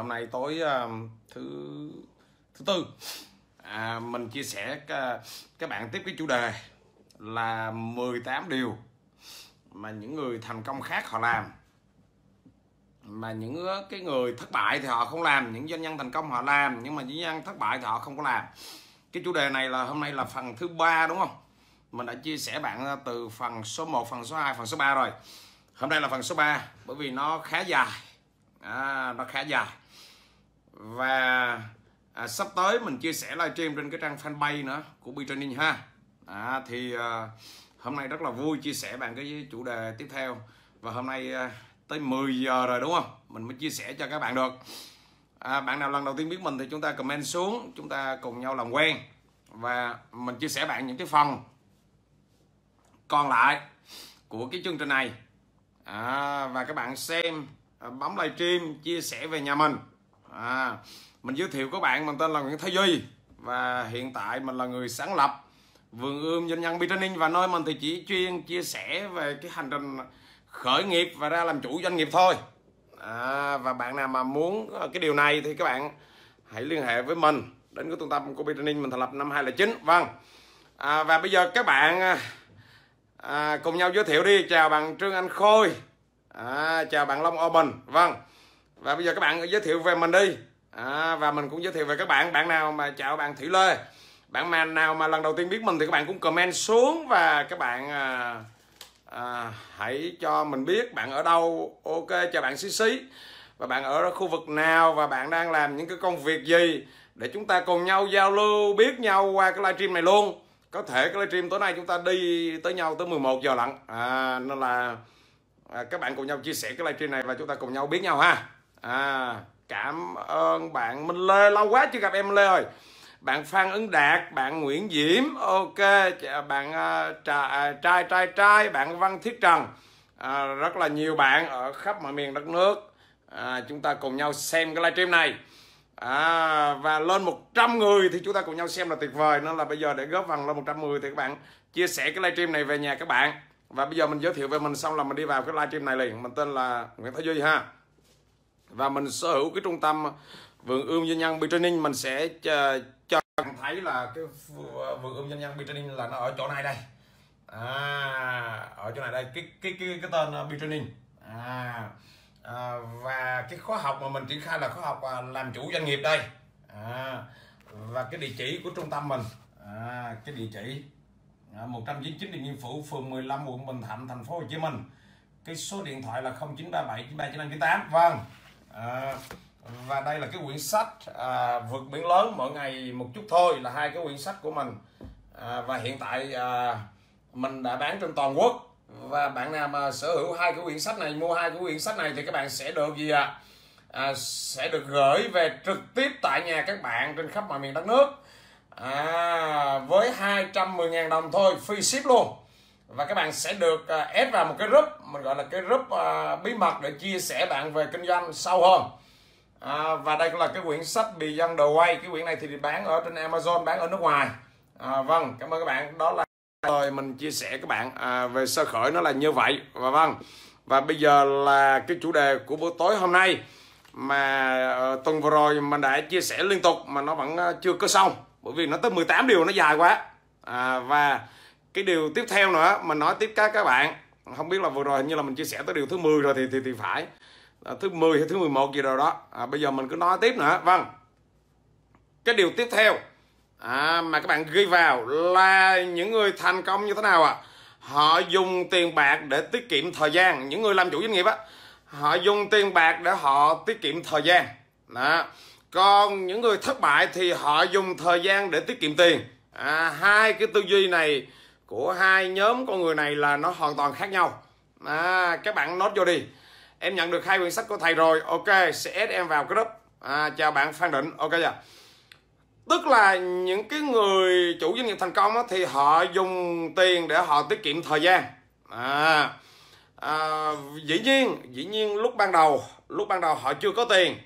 hôm nay tối uh, thứ thứ tư à, mình chia sẻ các bạn tiếp cái chủ đề là 18 điều mà những người thành công khác họ làm mà những ờ, cái người thất bại thì họ không làm những doanh nhân thành công họ làm nhưng mà những doanh nhân thất bại thì họ không có làm cái chủ đề này là hôm nay là phần thứ ba đúng không mình đã chia sẻ bạn ờ, từ phần số 1 phần số 2 phần số 3 rồi hôm nay là phần số 3 bởi vì nó khá dài à, nó khá dài và à, sắp tới mình chia sẻ livestream trên cái trang fanpage nữa của Bi Training ha à, thì à, hôm nay rất là vui chia sẻ bạn cái chủ đề tiếp theo và hôm nay à, tới 10 giờ rồi đúng không mình mới chia sẻ cho các bạn được à, bạn nào lần đầu tiên biết mình thì chúng ta comment xuống chúng ta cùng nhau làm quen và mình chia sẻ bạn những cái phần còn lại của cái chương trình này à, và các bạn xem à, bấm livestream chia sẻ về nhà mình à, mình giới thiệu các bạn mình tên là Nguyễn Thái Duy và hiện tại mình là người sáng lập vườn ươm doanh nhân Bitanin và nơi mình thì chỉ chuyên chia sẻ về cái hành trình khởi nghiệp và ra làm chủ doanh nghiệp thôi à, và bạn nào mà muốn cái điều này thì các bạn hãy liên hệ với mình đến cái trung tâm của Bitanin mình thành lập năm 2009 vâng à, và bây giờ các bạn à, à, cùng nhau giới thiệu đi chào bạn Trương Anh Khôi à, chào bạn Long Ô Bình vâng và bây giờ các bạn giới thiệu về mình đi à, và mình cũng giới thiệu về các bạn bạn nào mà chào bạn Thủy Lê bạn mà nào mà lần đầu tiên biết mình thì các bạn cũng comment xuống và các bạn à, à, hãy cho mình biết bạn ở đâu ok chào bạn xí xí và bạn ở khu vực nào và bạn đang làm những cái công việc gì để chúng ta cùng nhau giao lưu biết nhau qua cái livestream này luôn có thể cái livestream tối nay chúng ta đi tới nhau tới 11 giờ lận à, nên là à, các bạn cùng nhau chia sẻ cái livestream này và chúng ta cùng nhau biết nhau ha à cảm ơn bạn minh lê lâu quá chưa gặp em lê rồi, bạn phan ứng đạt bạn nguyễn diễm ok à, bạn uh, à, trai à, trai trai trai bạn văn thiết trần à, rất là nhiều bạn ở khắp mọi miền đất nước à, chúng ta cùng nhau xem cái livestream này à, và lên 100 người thì chúng ta cùng nhau xem là tuyệt vời nên là bây giờ để góp phần lên 100 người thì các bạn chia sẻ cái livestream này về nhà các bạn và bây giờ mình giới thiệu về mình xong là mình đi vào cái livestream này liền mình tên là Nguyễn Thái Duy ha và mình sở hữu cái trung tâm vườn ươm doanh nhân B-Training mình sẽ ờ, cho, cho thấy là cái vườn ươm doanh nhân B-Training là nó ở chỗ này đây à, ở chỗ này đây cái cái cái, cái tên ờ, B-Training à, à, và cái khóa học mà mình triển khai là khóa học ờ, làm chủ doanh nghiệp đây à, và cái địa chỉ của trung tâm mình à, cái địa chỉ à, 199 Điện nhân Phủ phường 15 quận Bình Thạnh thành phố Hồ Chí Minh cái số điện thoại là 0937 93 98 vâng à, và đây là cái quyển sách à, vượt biển lớn mỗi ngày một chút thôi là hai cái quyển sách của mình à, và hiện tại à, mình đã bán trên toàn quốc và bạn nào mà sở hữu hai cái quyển sách này mua hai cái quyển sách này thì các bạn sẽ được gì ạ à? à, sẽ được gửi về trực tiếp tại nhà các bạn trên khắp mọi miền đất nước à, với 210.000 đồng thôi free ship luôn và các bạn sẽ được à, ép vào một cái group mình gọi là cái group à, bí mật để chia sẻ bạn về kinh doanh sâu hơn à, và đây cũng là cái quyển sách bì dân đầu quay cái quyển này thì bán ở trên Amazon bán ở nước ngoài à, vâng cảm ơn các bạn đó là lời mình chia sẻ các bạn à, về sơ khởi nó là như vậy và vâng và bây giờ là cái chủ đề của buổi tối hôm nay mà uh, tuần vừa rồi mình đã chia sẻ liên tục mà nó vẫn ờ, chưa có xong bởi vì nó tới 18 điều nó dài quá à, và cái điều tiếp theo nữa mà nói tiếp các các bạn không biết là vừa rồi hình như là mình chia sẻ tới điều thứ 10 rồi thì thì, thì phải à, thứ 10 hay thứ 11 gì rồi đó à, bây giờ mình cứ nói tiếp nữa vâng cái điều tiếp theo à, mà các bạn ghi vào là những người thành công như thế nào ạ à? họ dùng tiền bạc để tiết kiệm thời gian những người làm chủ doanh nghiệp á họ dùng tiền bạc để họ tiết kiệm thời gian đó còn những người thất bại thì họ dùng thời gian để tiết kiệm tiền à, hai cái tư duy này của hai nhóm con người này là nó hoàn toàn khác nhau à, các bạn nốt vô đi em nhận được hai quyển sách của thầy rồi ok sẽ add em vào group à, chào bạn phan định ok chưa tức là những cái người chủ doanh nghiệp thành công á, thì họ dùng tiền để họ tiết kiệm thời gian à, à, dĩ nhiên dĩ nhiên lúc ban đầu lúc ban đầu họ chưa có tiền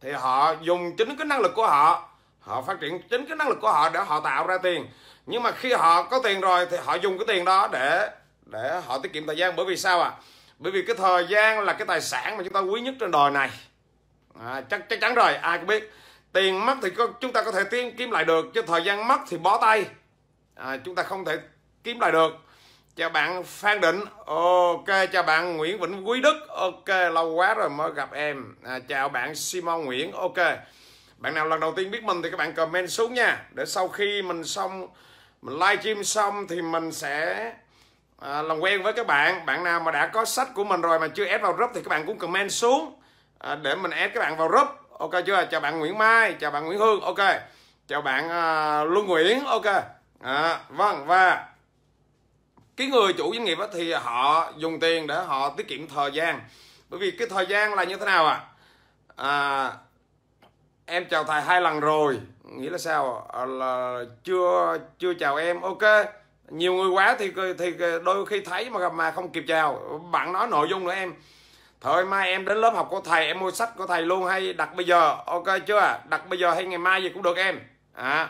thì họ dùng chính cái năng lực của họ họ phát triển chính cái năng lực của họ để họ tạo ra tiền nhưng mà khi họ có tiền rồi thì họ dùng cái tiền đó để để họ tiết kiệm thời gian bởi vì sao ạ à? bởi vì cái thời gian là cái tài sản mà chúng ta quý nhất trên đời này à, chắc chắc chắn rồi ai cũng biết tiền mất thì có, chúng ta có thể kiếm kiếm lại được chứ thời gian mất thì bó tay à, chúng ta không thể kiếm lại được chào bạn phan định ok chào bạn nguyễn vĩnh quý đức ok lâu quá rồi mới gặp em à, chào bạn simon nguyễn ok bạn nào lần đầu tiên biết mình thì các bạn comment xuống nha để sau khi mình xong mình live stream xong thì mình sẽ à, làm quen với các bạn bạn nào mà đã có sách của mình rồi mà chưa ép vào group thì các bạn cũng comment xuống à, để mình ép các bạn vào group ok chưa chào bạn Nguyễn Mai chào bạn Nguyễn Hương ok chào bạn à, Luân Nguyễn ok à, vâng và cái người chủ doanh nghiệp thì họ dùng tiền để họ tiết kiệm thời gian bởi vì cái thời gian là như thế nào ạ à? à, em chào thầy hai lần rồi nghĩa là sao à, là chưa chưa chào em ok nhiều người quá thì thì đôi khi thấy mà mà không kịp chào bạn nói nội dung nữa em thời mai em đến lớp học của thầy em mua sách của thầy luôn hay đặt bây giờ ok chưa đặt bây giờ hay ngày mai gì cũng được em à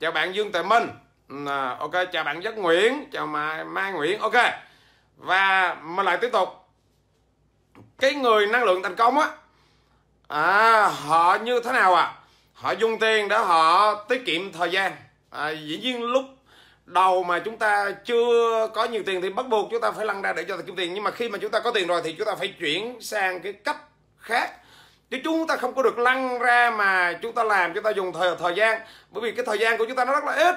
chào bạn dương tề minh ừ, à, ok chào bạn giấc nguyễn chào mai mai nguyễn ok và mà lại tiếp tục cái người năng lượng thành công á à, họ như thế nào ạ à? họ dùng tiền để họ tiết kiệm thời gian à, dĩ nhiên lúc đầu mà chúng ta chưa có nhiều tiền thì bắt buộc chúng ta phải lăn ra để cho kiếm tiền nhưng mà khi mà chúng ta có tiền rồi thì chúng ta phải chuyển sang cái cách khác chứ chúng ta không có được lăn ra mà chúng ta làm chúng ta dùng thời thời gian bởi vì cái thời gian của chúng ta nó rất là ít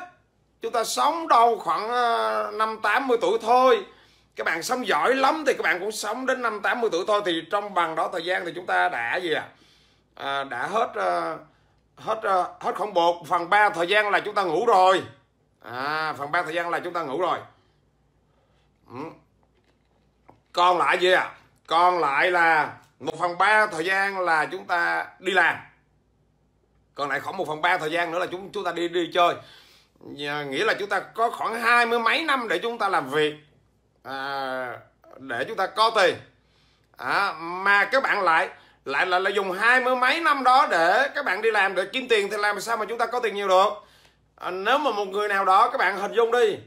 chúng ta sống đâu khoảng ờ, năm tám mươi tuổi thôi các bạn sống giỏi lắm thì các bạn cũng sống đến năm tám mươi tuổi thôi thì trong bằng đó thời gian thì chúng ta đã gì ạ à? à, đã hết à, hết à, hết không bột phần 3 thời gian là chúng ta ngủ rồi à, phần 3 thời gian là chúng ta ngủ rồi ừ. còn lại gì ạ à? còn lại là một phần 3 thời gian là chúng ta đi làm còn lại khoảng một phần 3 thời gian nữa là chúng chúng ta đi đi chơi nghĩa là chúng ta có khoảng hai mươi mấy năm để chúng ta làm việc à, để chúng ta có tiền à, mà các bạn lại lại là, là dùng hai mươi mấy năm đó để các bạn đi làm để kiếm tiền thì làm sao mà chúng ta có tiền nhiều được à, nếu mà một người nào đó các bạn hình dung đi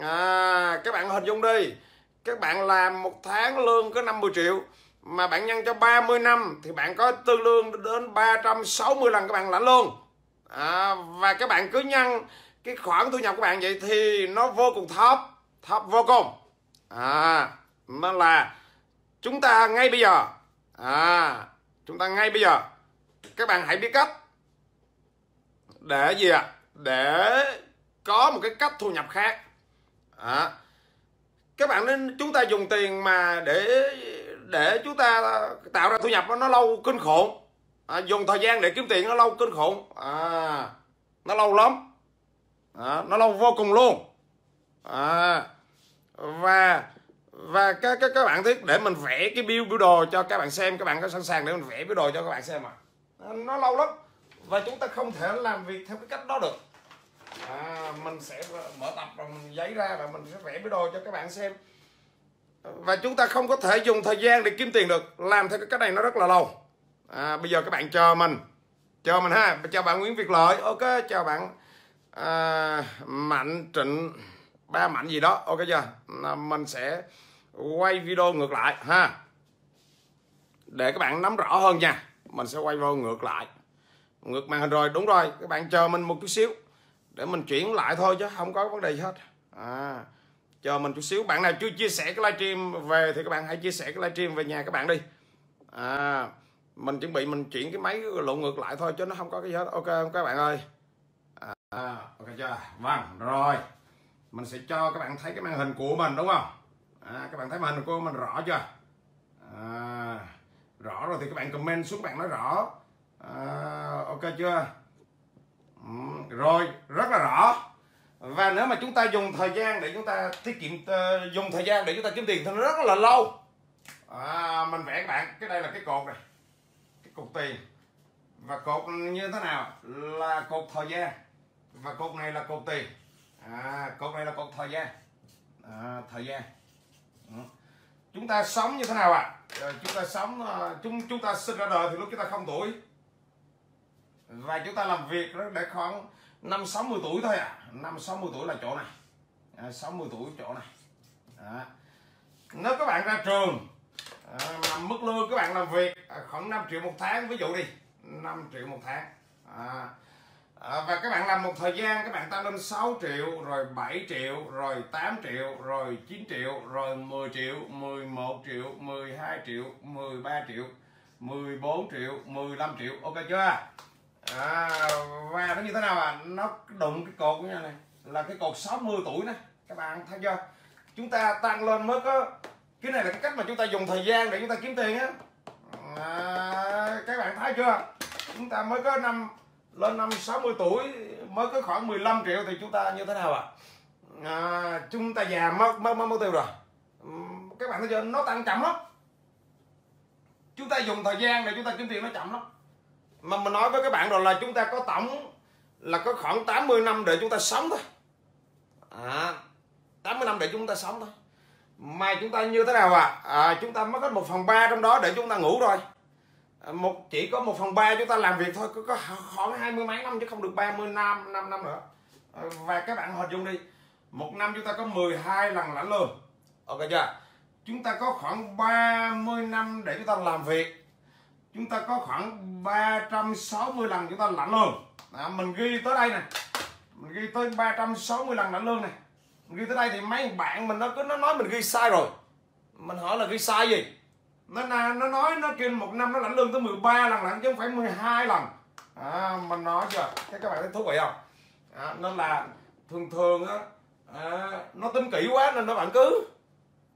à, các bạn hình dung đi các bạn làm một tháng lương có 50 triệu mà bạn nhân cho 30 năm thì bạn có tương đương đến 360 lần các bạn lãnh lương à, và các bạn cứ nhân cái khoản thu nhập của bạn vậy thì nó vô cùng thấp thấp vô cùng à nên là chúng ta ngay bây giờ à chúng ta ngay bây giờ các bạn hãy biết cách để gì ạ à? để có một cái cách thu nhập khác à. các bạn nên chúng ta dùng tiền mà để để chúng ta tạo ra thu nhập nó, lâu kinh khủng à, dùng thời gian để kiếm tiền nó lâu kinh khủng à, nó lâu lắm à, nó lâu vô cùng luôn à, và và các các các bạn thấy để mình vẽ cái bill biểu đồ cho các bạn xem các bạn có sẵn sàng để mình vẽ biểu đồ cho các bạn xem à nó lâu lắm và chúng ta không thể làm việc theo cái cách đó được à, mình sẽ mở tập và mình giấy ra và mình sẽ vẽ biểu đồ cho các bạn xem và chúng ta không có thể dùng thời gian để kiếm tiền được làm theo cái cách này nó rất là lâu à, bây giờ các bạn chờ mình chờ mình ha chào bạn Nguyễn Việt Lợi ok chào bạn à, Mạnh Trịnh ba Mạnh gì đó ok chưa mình sẽ quay video ngược lại ha để các bạn nắm rõ hơn nha mình sẽ quay vô ngược lại ngược màn hình rồi đúng rồi các bạn chờ mình một chút xíu để mình chuyển lại thôi chứ không có vấn đề gì hết à, chờ mình chút xíu bạn nào chưa chia sẻ cái livestream về thì các bạn hãy chia sẻ cái livestream về nhà các bạn đi à, mình chuẩn bị mình chuyển cái máy lộn ngược lại thôi chứ nó không có cái gì hết ok không các bạn ơi à, ok chưa vâng rồi mình sẽ cho các bạn thấy cái màn hình của mình đúng không à, các bạn thấy màn hình của mình rõ chưa à, rõ rồi thì các bạn comment xuống bạn nói rõ à, ok chưa ừ, rồi rất là rõ và nếu mà chúng ta dùng thời gian để chúng ta tiết kiệm ờ, dùng thời gian để chúng ta kiếm tiền thì nó rất là lâu à, mình vẽ các bạn cái đây là cái cột này cái cột tiền và cột như thế nào là cột thời gian và cột này là cột tiền à, cột này là cột thời gian à, thời gian chúng ta sống như thế nào ạ à? chúng ta sống ờ, chúng chúng ta sinh ra đời thì lúc chúng ta không tuổi và chúng ta làm việc đó để khoảng năm sáu mươi tuổi thôi à năm sáu mươi tuổi là chỗ này ờ, sáu mươi tuổi chỗ này đó. nếu các bạn ra trường mà mức lương các bạn làm việc khoảng 5 triệu một tháng ví dụ đi 5 triệu một tháng à, à, và các bạn làm một thời gian các bạn tăng lên 6 triệu rồi 7 triệu rồi 8 triệu rồi 9 triệu rồi 10 triệu 11 triệu 12 triệu 13 triệu 14 triệu 15 triệu ok chưa à, và nó như thế nào à nó đụng cái cột như này là cái cột 60 tuổi nè các bạn thấy chưa chúng ta tăng lên mới có cái này là cái cách mà chúng ta dùng thời gian để chúng ta kiếm tiền á à, các bạn thấy chưa chúng ta mới có năm lên năm 60 tuổi mới có khoảng 15 triệu thì chúng ta như thế nào ạ? À? À, chúng ta già mất mất mất, tiêu rồi. Các bạn thấy chưa? Nó tăng chậm lắm. Chúng ta dùng thời gian để chúng ta kiếm tiền nó chậm lắm. Mà mình nói với các bạn rồi là chúng ta có tổng là có khoảng 80 năm để chúng ta sống thôi. À, 80 năm để chúng ta sống thôi. Mà chúng ta như thế nào ạ? À? À, chúng ta mất hết một phần ba trong đó để chúng ta ngủ rồi. À, một chỉ có một phần ba chúng ta làm việc thôi có, có khoảng hai mươi mấy năm chứ không được 30 năm năm năm nữa à, và các bạn hình dung đi một năm chúng ta có 12 lần lãnh lương ok chưa chúng ta có khoảng 30 năm để chúng ta làm việc chúng ta có khoảng 360 lần chúng ta lãnh lương à, mình ghi tới đây nè mình ghi tới 360 lần lãnh lương này mình ghi tới đây thì mấy bạn mình nó cứ nó nói mình ghi sai rồi mình hỏi là ghi sai gì nó nó nói nó kinh một năm nó lãnh lương tới 13 lần lãnh chứ không phải 12 lần à, mình nói chưa thế các bạn thấy thú vị không à, nên là thường thường á à, nó tính kỹ quá nên nó bạn cứ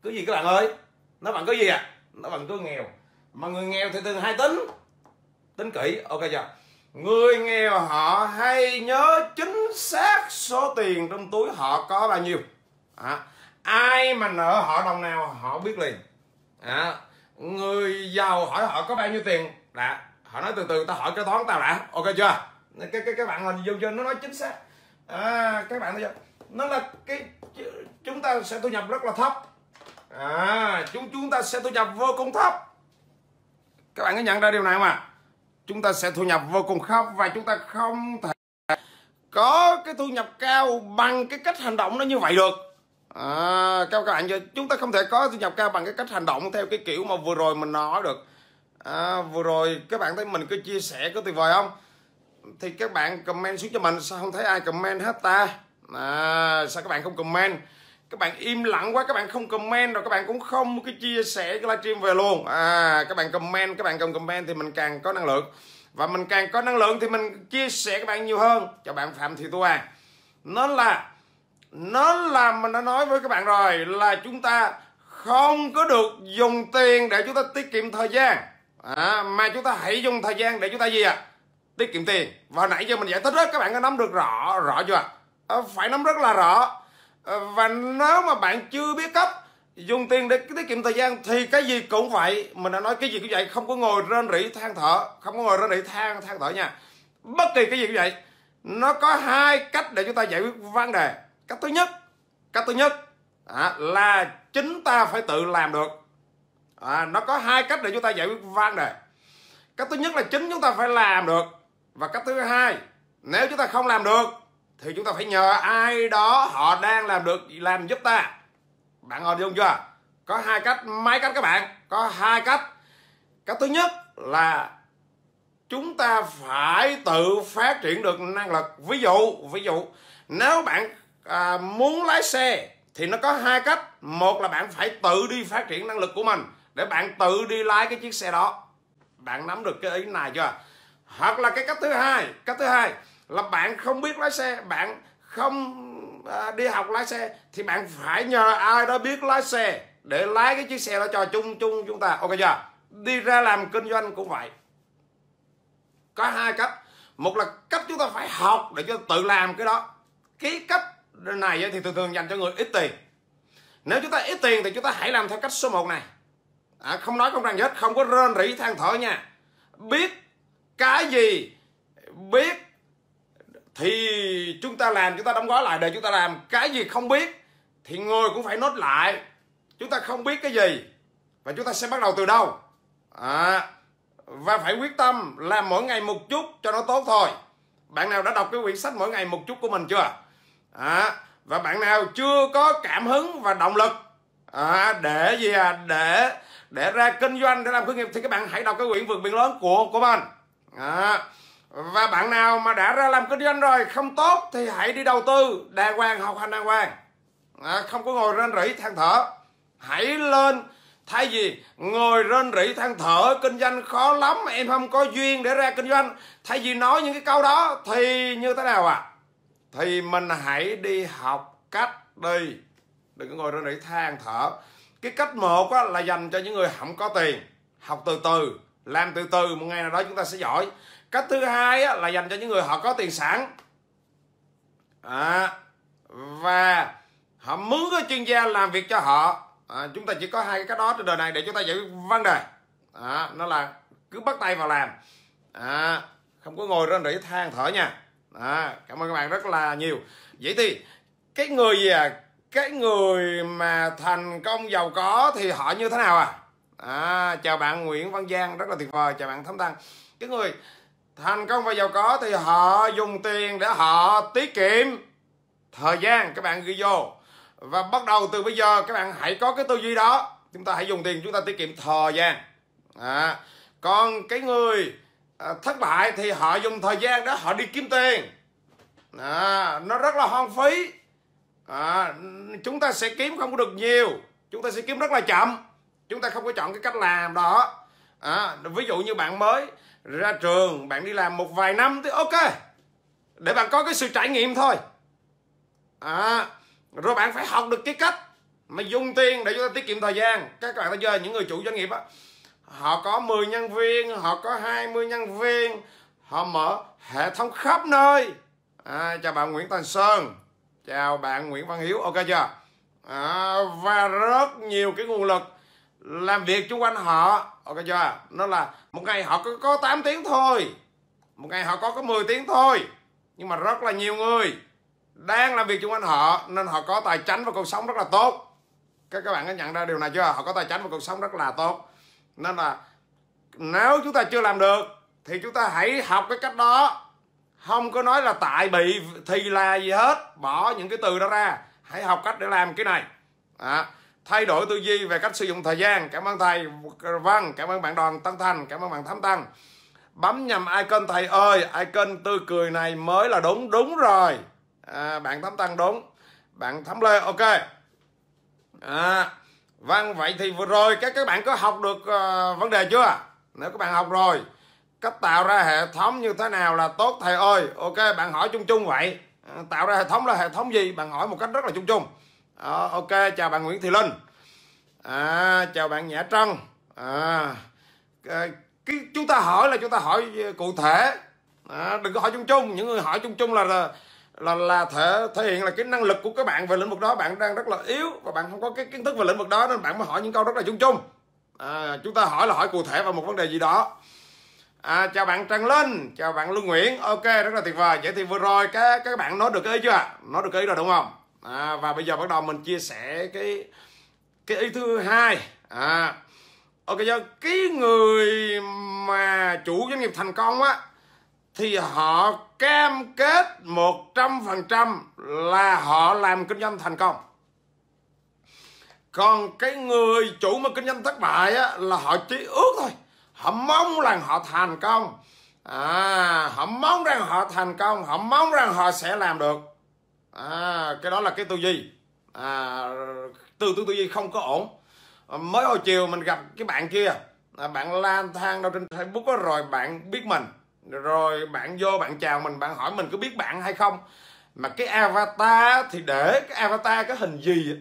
cứ gì các bạn ơi nó bạn cứ gì à nó bạn cứ nghèo mà người nghèo thì thường hay tính tính kỹ ok chưa người nghèo họ hay nhớ chính xác số tiền trong túi họ có bao nhiêu à, ai mà nợ họ đồng nào họ biết liền à, người giàu hỏi họ có bao nhiêu tiền đã dạ, họ nói từ từ tao hỏi cái toán tao đã ok chưa cái cái các bạn hình dung cho nó nói chính xác à, các bạn thấy chưa nó là cái chúng ta sẽ thu nhập rất là thấp à chúng chúng ta sẽ thu nhập vô cùng thấp các bạn có nhận ra điều này không ạ à? chúng ta sẽ thu nhập vô cùng thấp và chúng ta không thể có cái thu nhập cao bằng cái cách hành động nó như vậy được à, các bạn chúng ta không thể có thu nhập cao bằng cái cách hành động theo cái kiểu mà vừa rồi mình nói được à, vừa rồi các bạn thấy mình cứ chia sẻ có tuyệt vời không thì các bạn comment xuống cho mình sao không thấy ai comment hết ta à, sao các bạn không comment các bạn im lặng quá các bạn không comment rồi các bạn cũng không cái chia sẻ cái livestream về luôn à các bạn comment các bạn cần comment thì mình càng có năng lượng và mình càng có năng lượng thì mình chia sẻ các bạn nhiều hơn cho bạn phạm thị tu à nó là nó làm mình đã nói với các bạn rồi là chúng ta không có được dùng tiền để chúng ta tiết kiệm thời gian à, mà chúng ta hãy dùng thời gian để chúng ta gì ạ à? tiết kiệm tiền và nãy giờ mình giải thích đó các bạn có nắm được rõ rõ chưa à, phải nắm rất là rõ à, và nếu mà bạn chưa biết cách dùng tiền để tiết kiệm thời gian thì cái gì cũng vậy mình đã nói cái gì cũng vậy không có ngồi rên rỉ than thở không có ngồi rên rỉ than than thở nha bất kỳ cái gì cũng vậy nó có hai cách để chúng ta giải quyết vấn đề cách thứ nhất cách thứ nhất à, là chính ta phải tự làm được à, nó có hai cách để chúng ta giải quyết vấn đề cách thứ nhất là chính chúng ta phải làm được và cách thứ hai nếu chúng ta không làm được thì chúng ta phải nhờ ai đó họ đang làm được làm giúp ta bạn họ đúng chưa có hai cách mấy cách các bạn có hai cách cách thứ nhất là chúng ta phải tự phát triển được năng lực ví dụ ví dụ nếu bạn à, muốn lái xe thì nó có hai cách một là bạn phải tự đi phát triển năng lực của mình để bạn tự đi lái cái chiếc xe đó bạn nắm được cái ý này chưa hoặc là cái cách thứ hai cách thứ hai là bạn không biết lái xe bạn không à, đi học lái xe thì bạn phải nhờ ai đó biết lái xe để lái cái chiếc xe đó cho chung chung chúng ta ok chưa đi ra làm kinh doanh cũng vậy có hai cách một là cách chúng ta phải học để cho tự làm cái đó cái cách này thì thường thường dành cho người ít tiền nếu chúng ta ít tiền thì chúng ta hãy làm theo cách số 1 này à, không nói không rằng gì hết không có rên rỉ than thở nha biết cái gì biết thì chúng ta làm chúng ta đóng gói lại để chúng ta làm cái gì không biết thì người cũng phải nốt lại chúng ta không biết cái gì và chúng ta sẽ bắt đầu từ đâu à, và phải quyết tâm làm mỗi ngày một chút cho nó tốt thôi bạn nào đã đọc cái quyển sách mỗi ngày một chút của mình chưa à, và bạn nào chưa có cảm hứng và động lực à, để gì à để để ra kinh doanh để làm khởi nghiệp thì các bạn hãy đọc cái quyển vượt biển lớn của của mình à, và bạn nào mà đã ra làm kinh doanh rồi không tốt thì hãy đi đầu tư đàng hoàng học hành đàng hoàng à, không có ngồi rên rỉ than thở hãy lên thay vì ngồi rên rỉ than thở kinh doanh khó lắm em không có duyên để ra kinh doanh thay vì nói những cái câu đó thì như thế nào ạ à? thì mình hãy đi học cách đi đừng có ngồi đó để than thở cái cách một á, là dành cho những người không có tiền học từ từ làm từ từ một ngày nào đó chúng ta sẽ giỏi cách thứ hai á, là dành cho những người họ có tiền sẵn à, và họ mướn cái chuyên gia làm việc cho họ à, chúng ta chỉ có hai cái cách đó trên đời này để chúng ta giải quyết vấn đề à, nó là cứ bắt tay vào làm à, không có ngồi ra để than thở nha à, cảm ơn các bạn rất là nhiều vậy thì cái người gì à cái người mà thành công giàu có thì họ như thế nào à à chào bạn Nguyễn Văn Giang rất là tuyệt vời chào bạn Thấm Tăng cái người thành công và giàu có thì họ dùng tiền để họ tiết kiệm thời gian các bạn ghi vô và bắt đầu từ bây giờ các bạn hãy có cái tư duy đó chúng ta hãy dùng tiền chúng ta tiết kiệm thời gian à, còn cái người À, thất bại thì họ dùng thời gian đó họ đi kiếm tiền à, nó rất là hoang phí à, chúng ta sẽ kiếm không có được nhiều chúng ta sẽ kiếm rất là chậm chúng ta không có chọn cái cách làm đó à, ví dụ như bạn mới ra trường bạn đi làm một vài năm thì ok để bạn có cái sự trải nghiệm thôi à, rồi bạn phải học được cái cách mà dùng tiền để chúng ta tiết kiệm thời gian các bạn thấy chưa những người chủ doanh nghiệp á họ có 10 nhân viên họ có 20 nhân viên họ mở hệ thống khắp nơi à, chào bạn Nguyễn Thành Sơn chào bạn Nguyễn Văn Hiếu ok chưa à, và rất nhiều cái nguồn lực làm việc chung quanh họ ok chưa nó là một ngày họ có, có 8 tiếng thôi một ngày họ có có 10 tiếng thôi nhưng mà rất là nhiều người đang làm việc chung quanh họ nên họ có tài chính và cuộc sống rất là tốt các các bạn có nhận ra điều này chưa họ có tài chính và cuộc sống rất là tốt nên là nếu chúng ta chưa làm được thì chúng ta hãy học cái cách đó không có nói là tại bị thì là gì hết bỏ những cái từ đó ra hãy học cách để làm cái này à, thay đổi tư duy về cách sử dụng thời gian cảm ơn thầy vâng cảm ơn bạn đoàn tăng thành cảm ơn bạn thám tăng bấm nhầm icon thầy ơi icon tươi cười này mới là đúng đúng rồi à, bạn thám tăng đúng bạn thám lê ok à, Vâng, vậy thì vừa rồi các các bạn có học được uh, vấn đề chưa? Nếu các bạn học rồi, cách tạo ra hệ thống như thế nào là tốt thầy ơi? Ok, bạn hỏi chung chung vậy. Ờ, tạo ra hệ thống là hệ thống gì? Bạn hỏi một cách rất là chung chung. Uh, ok, chào bạn Nguyễn Thị Linh. À, chào bạn Nhã Trân. À, cái, chúng ta hỏi là chúng ta hỏi cụ thể. À, đừng có hỏi chung chung, những người hỏi chung chung là, là là là thể thể hiện là cái năng lực của các bạn về lĩnh vực đó bạn đang rất là yếu và bạn không có cái kiến thức về lĩnh vực đó nên bạn mới hỏi những câu rất là chung chung à, chúng ta hỏi là hỏi cụ thể vào một vấn đề gì đó à, chào bạn Trang Linh chào bạn Lương Nguyễn ok rất là tuyệt vời vậy thì vừa rồi các các bạn nói được cái ý chưa nói được cái ý rồi đúng không à, và bây giờ bắt đầu mình chia sẻ cái cái ý thứ hai à ok giờ cái người mà chủ doanh nghiệp thành công á thì họ cam kết 100% là họ làm kinh doanh thành công. Còn cái người chủ mà kinh doanh thất bại á, là họ chỉ ước thôi. Họ mong rằng họ thành công. À, họ mong rằng họ thành công, họ mong rằng họ sẽ làm được. À, cái đó là cái tư duy. À, tư tư tư duy không có ổn. Mới hồi chiều mình gặp cái bạn kia, à, bạn lan thang đâu trên Facebook đó, rồi bạn biết mình rồi bạn vô bạn chào mình bạn hỏi mình có biết bạn hay không mà cái avatar thì để cái avatar cái hình gì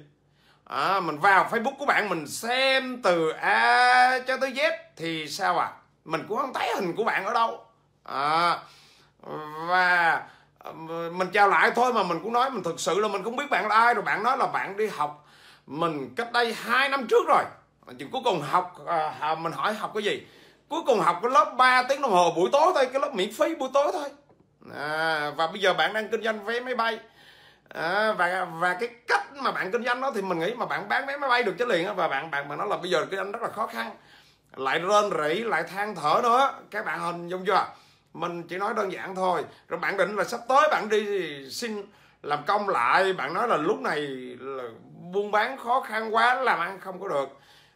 à, mình vào facebook của bạn mình xem từ a cho tới z thì sao ạ à? mình cũng không thấy hình của bạn ở đâu à, và mình chào lại thôi mà mình cũng nói mình thực sự là mình không biết bạn là ai rồi bạn nói là bạn đi học mình cách đây hai năm trước rồi cuối cùng học à, mình hỏi học cái gì cuối cùng học cái lớp 3 tiếng đồng hồ buổi tối thôi cái lớp miễn phí buổi tối thôi à, và bây giờ bạn đang kinh doanh vé máy bay à, và và cái cách mà bạn kinh doanh đó thì mình nghĩ mà bạn bán vé máy bay được chứ liền đó, và bạn bạn mà nói là bây giờ kinh doanh rất là khó khăn lại rên rỉ lại than thở nữa các bạn hình dung chưa mình chỉ nói đơn giản thôi rồi bạn định là sắp tới bạn đi xin làm công lại bạn nói là lúc này là buôn bán khó khăn quá làm ăn không có được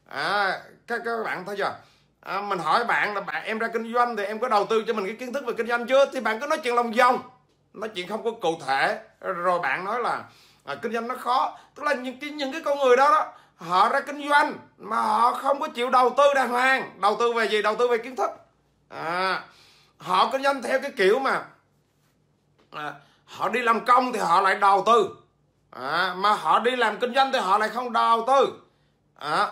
à, các, các bạn thấy chưa à, mình hỏi bạn là bạn em ra kinh doanh thì em có đầu tư cho mình cái kiến thức về kinh doanh chưa thì bạn cứ nói chuyện lòng vòng nói chuyện không có cụ thể rồi bạn nói là à, kinh doanh nó khó tức là những cái những cái con người đó đó họ ra kinh doanh mà họ không có chịu đầu tư đàng hoàng đầu tư về gì đầu tư về kiến thức à, họ kinh doanh theo cái kiểu mà à, họ đi làm công thì họ lại đầu tư à, mà họ đi làm kinh doanh thì họ lại không đầu tư à,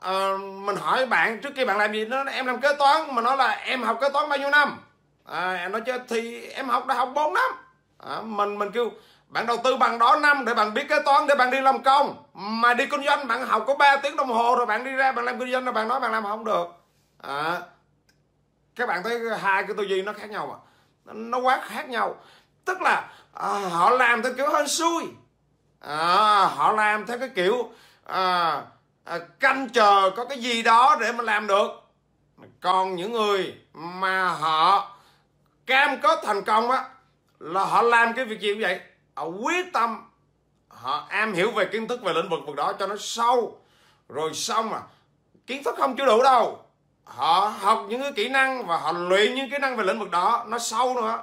à, mình hỏi bạn trước kia bạn làm gì nó em làm kế toán mà nói là em học kế toán bao nhiêu năm à, em nói chứ thì em học đại học 4 năm à, mình mình kêu bạn đầu tư bằng đó năm để bạn biết kế toán để bạn đi làm công mà đi kinh doanh bạn học có 3 tiếng đồng hồ rồi bạn đi ra bạn làm kinh doanh rồi bạn nói bạn làm không được à, các bạn thấy hai cái tư duy nó khác nhau à nó quá khác nhau tức là à, họ làm theo kiểu hên xui à, họ làm theo cái kiểu à, à, canh chờ có cái gì đó để mà làm được còn những người mà họ cam kết thành công á là họ làm cái việc gì như vậy họ quyết tâm họ am hiểu về kiến thức về lĩnh vực vực đó cho nó sâu rồi xong à kiến thức không chưa đủ đâu họ học những cái kỹ năng và họ luyện những kỹ năng về lĩnh vực đó nó sâu nữa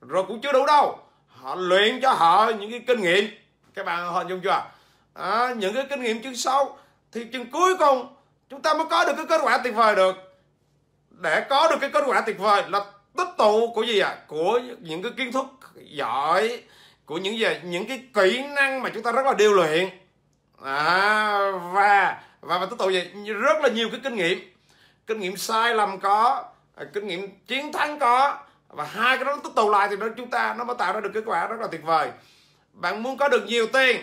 rồi cũng chưa đủ đâu họ luyện cho họ những cái kinh nghiệm các bạn hình dung chưa à, những cái kinh nghiệm chưa sâu thì chừng cuối cùng chúng ta mới có được cái kết quả tuyệt vời được để có được cái kết quả tuyệt vời là tích tụ của gì ạ à? của những cái kiến thức giỏi của những gì những cái kỹ năng mà chúng ta rất là điều luyện à, và và và tích tụ gì rất là nhiều cái kinh nghiệm kinh nghiệm sai lầm có à, kinh nghiệm chiến thắng có và hai cái đó tích tụ lại thì nó chúng ta nó mới tạo ra được kết quả rất là tuyệt vời bạn muốn có được nhiều tiền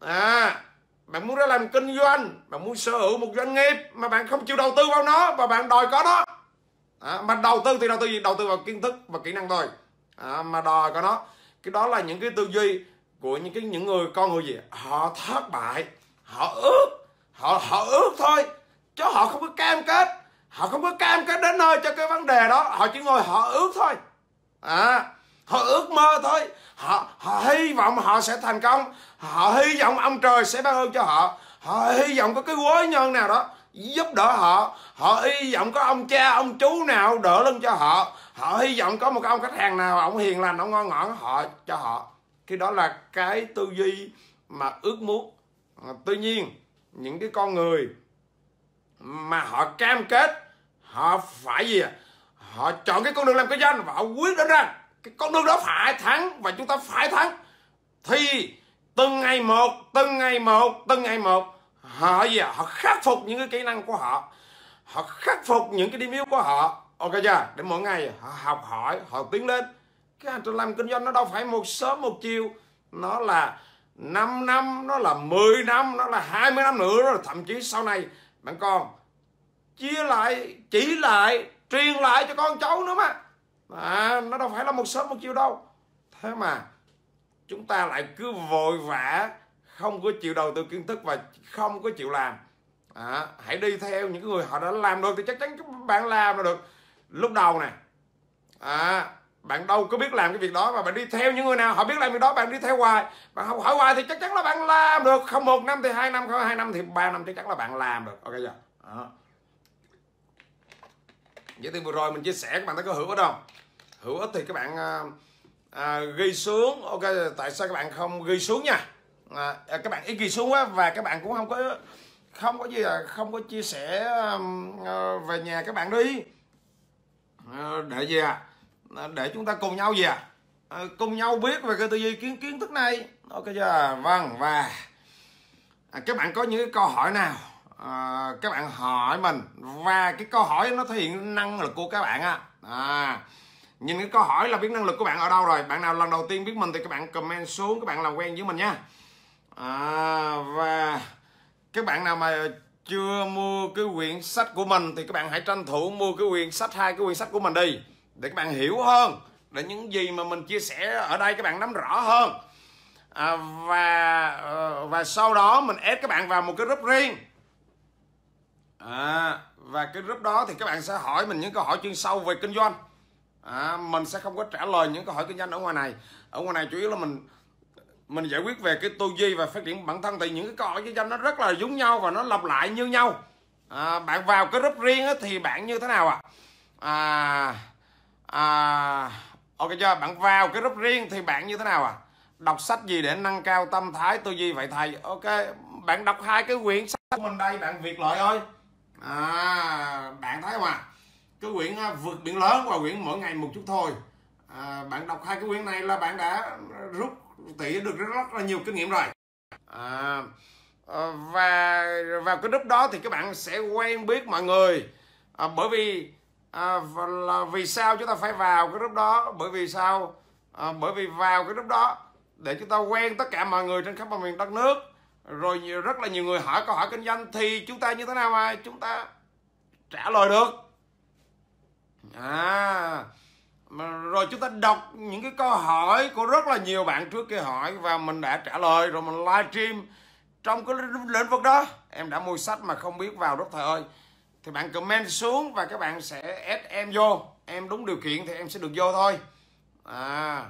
à bạn muốn ra làm kinh doanh bạn muốn sở hữu một doanh nghiệp mà bạn không chịu đầu tư vào nó và bạn đòi có nó à, mà đầu tư thì đầu tư gì đầu tư vào kiến thức và kỹ năng thôi à, mà đòi có nó cái đó là những cái tư duy của những cái những người con người gì họ thất bại họ ước họ họ ước thôi chứ họ không có cam kết họ không có cam kết đến nơi cho cái vấn đề đó họ chỉ ngồi họ ước thôi à họ ước mơ thôi họ họ hy vọng họ sẽ thành công họ hy vọng ông trời sẽ ban ơn cho họ họ hy vọng có cái quái nhân nào đó giúp đỡ họ họ hy vọng có ông cha ông chú nào đỡ lưng cho họ họ hy vọng có một ông khách hàng nào ông hiền lành ông ngon ngọt họ cho họ khi đó là cái tư duy mà ước muốn tuy nhiên những cái con người mà họ cam kết họ phải gì à? họ chọn cái con đường làm kinh doanh và họ quyết định rằng cái con đường đó phải thắng và chúng ta phải thắng thì từng ngày một từng ngày một từng ngày một họ gì họ khắc phục những cái kỹ năng của họ họ khắc phục những cái điểm yếu của họ ok chưa để mỗi ngày họ học hỏi họ tiến lên cái hành trình làm kinh doanh nó đâu phải một sớm một chiều nó là 5 năm nó là 10 năm nó là 20 năm nữa rồi thậm chí sau này bạn con chia lại chỉ lại truyền lại cho con cháu nữa mà à, nó đâu phải là một sớm một chiều đâu thế mà chúng ta lại cứ vội vã không có chịu đầu tư kiến thức và không có chịu làm à, hãy đi theo những người họ đã làm được thì chắc chắn bạn làm được lúc đầu này à, bạn đâu có biết làm cái việc đó mà bạn đi theo những người nào họ biết làm việc đó bạn đi theo hoài bạn học hỏi hoài thì chắc chắn là bạn làm được không một năm thì hai năm không hai năm thì ba năm chắc chắn là bạn làm được ok chưa à vậy thì vừa rồi mình chia sẻ các bạn thấy có hữu ích không hữu ích thì các bạn à, à, ghi xuống ok tại sao các bạn không ghi xuống nha à, à, các bạn ít ghi xuống quá và các bạn cũng không có không có gì là không có chia sẻ um, à, về nhà các bạn đi à, để gì à? à để chúng ta cùng nhau gì à, à cùng nhau biết về cái tư duy kiến kiến thức này ok chưa vâng và à, các bạn có những cái câu hỏi nào à, các bạn hỏi mình và cái câu hỏi nó thể hiện năng lực của các bạn á à, nhìn cái câu hỏi là biết năng lực của bạn ở đâu rồi bạn nào lần đầu tiên biết mình thì các bạn comment xuống các bạn làm quen với mình nha à, và các bạn nào mà chưa mua cái quyển sách của mình thì các bạn hãy tranh thủ mua cái quyển sách hai cái quyển sách của mình đi để các bạn hiểu hơn để những gì mà mình chia sẻ ở đây các bạn nắm rõ hơn à, và ờ, và sau đó mình ép các bạn vào một cái group riêng à, và cái group đó thì các bạn sẽ hỏi mình những câu hỏi chuyên sâu về kinh doanh à, mình sẽ không có trả lời những câu hỏi kinh doanh ở ngoài này ở ngoài này chủ yếu là mình mình giải quyết về cái tư duy và phát triển bản thân thì những cái câu hỏi kinh doanh nó rất là giống nhau và nó lặp lại như nhau à, bạn vào cái group riêng thì bạn như thế nào ạ à? à, à, ok chưa bạn vào cái group riêng thì bạn như thế nào ạ à? đọc sách gì để nâng cao tâm thái tư duy vậy thầy ok bạn đọc hai cái quyển sách của mình đây bạn việt lợi ơi à, bạn thấy không à cái quyển à, vượt biển lớn và quyển mỗi ngày một chút thôi à, bạn đọc hai cái quyển này là bạn đã rút tỉ được rất, rất là nhiều kinh nghiệm rồi à, ờ, và vào cái group đó thì các bạn sẽ quen biết mọi người à, bởi vì à, là vì sao chúng ta phải vào cái group đó bởi vì sao à, bởi vì vào cái group đó để chúng ta quen tất cả mọi người trên khắp mọi miền đất nước rồi rất là nhiều người hỏi câu hỏi kinh doanh thì chúng ta như thế nào mà chúng ta trả lời được à rồi chúng ta đọc những cái câu hỏi của rất là nhiều bạn trước kia hỏi và mình đã trả lời rồi mình live stream trong cái lĩnh vực đó em đã mua sách mà không biết vào đất thời ơi thì bạn comment xuống và các bạn sẽ ép em vô em đúng điều kiện thì em sẽ được vô thôi à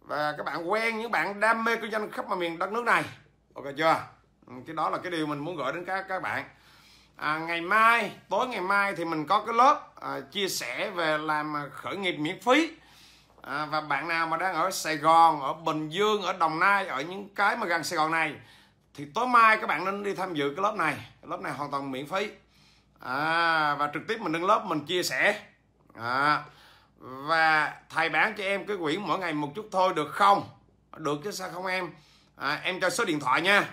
và các bạn quen những bạn đam mê kinh doanh khắp mọi miền đất nước này ok chưa ừ, cái đó là cái điều mình muốn gửi đến các các bạn à, ngày mai tối ngày mai thì mình có cái lớp à, chia sẻ về làm à, khởi nghiệp miễn phí à, và bạn nào mà đang ở Sài Gòn ở Bình Dương ở Đồng Nai ở những cái mà gần Sài Gòn này thì tối mai các bạn nên đi tham dự cái lớp này lớp này hoàn toàn miễn phí à, và trực tiếp mình nâng lớp mình chia sẻ à, và thầy bán cho em cái quyển mỗi ngày một chút thôi được không được chứ sao không em à, em cho số điện thoại nha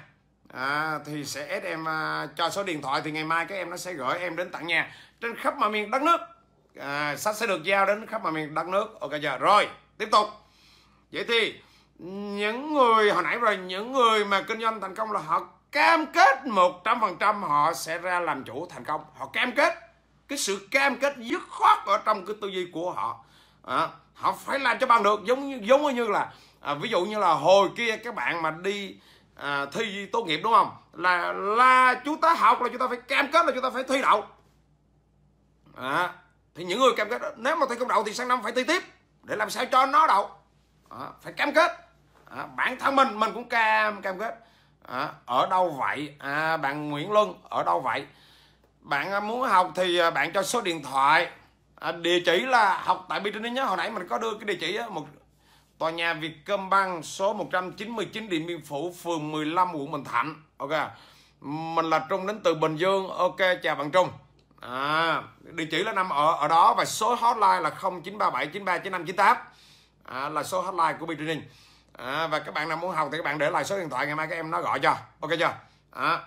à, thì sẽ em à, cho số điện thoại thì ngày mai các em nó sẽ gửi em đến tặng nhà trên khắp mọi miền đất nước à, sách sẽ được giao đến khắp mọi miền đất nước ok giờ rồi tiếp tục vậy thì những người hồi nãy rồi những người mà kinh doanh thành công là họ cam kết 100% họ sẽ ra làm chủ thành công họ cam kết cái sự cam kết dứt khoát ở trong cái tư duy của họ à, họ phải làm cho bằng được giống giống như là à, ví dụ như là hồi kia các bạn mà đi à, thi tốt nghiệp đúng không là là chúng ta học là chúng ta phải cam kết là chúng ta phải thi đậu à, thì những người cam kết nếu mà thi không đậu thì sang năm phải thi tiếp để làm sao cho nó đậu à, phải cam kết à, bản thân mình mình cũng cam cam kết à, ở đâu vậy à, bạn Nguyễn Luân ở đâu vậy bạn à, muốn học thì à, bạn cho số điện thoại à, địa chỉ là học tại Bidini nhé hồi nãy mình có đưa cái địa chỉ một Tòa nhà việt băng số 199 Điện Biên Phủ, phường 15, quận Bình Thạnh. Ok. Mình là Trung đến từ Bình Dương. Ok, chào bạn Trung. À, địa chỉ là nằm ở ở đó và số hotline là 0937939598. À, là số hotline của Bitraining. À, và các bạn nào muốn học thì các bạn để lại số điện thoại ngày mai các em nó gọi cho. Ok chưa? À,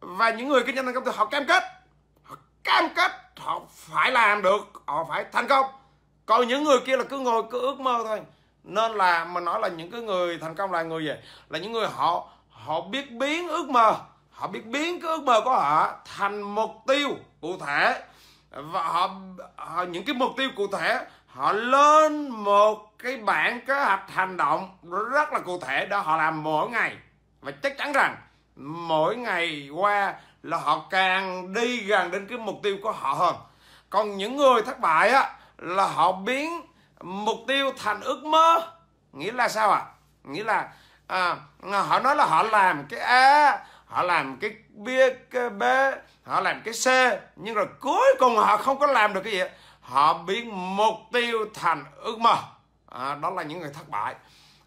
và những người kinh doanh thành công thì họ cam kết. Họ cam kết họ phải làm được, họ phải thành công. Còn những người kia là cứ ngồi cứ ước mơ thôi nên là mà nói là những cái người thành công là người gì là những người họ họ biết biến ước mơ họ biết biến cái ước mơ của họ thành mục tiêu cụ thể và họ, họ những cái mục tiêu cụ thể họ lên một cái bản kế hoạch hành động rất là cụ thể đó họ làm mỗi ngày và chắc chắn rằng mỗi ngày qua là họ càng đi gần đến cái mục tiêu của họ hơn còn những người thất bại á là họ biến mục tiêu thành ước mơ nghĩa là sao ạ à? nghĩa là à, họ nói là họ làm cái a họ làm cái b cái b họ làm cái c nhưng rồi cuối cùng họ không có làm được cái gì họ biến mục tiêu thành ước mơ à, đó là những người thất bại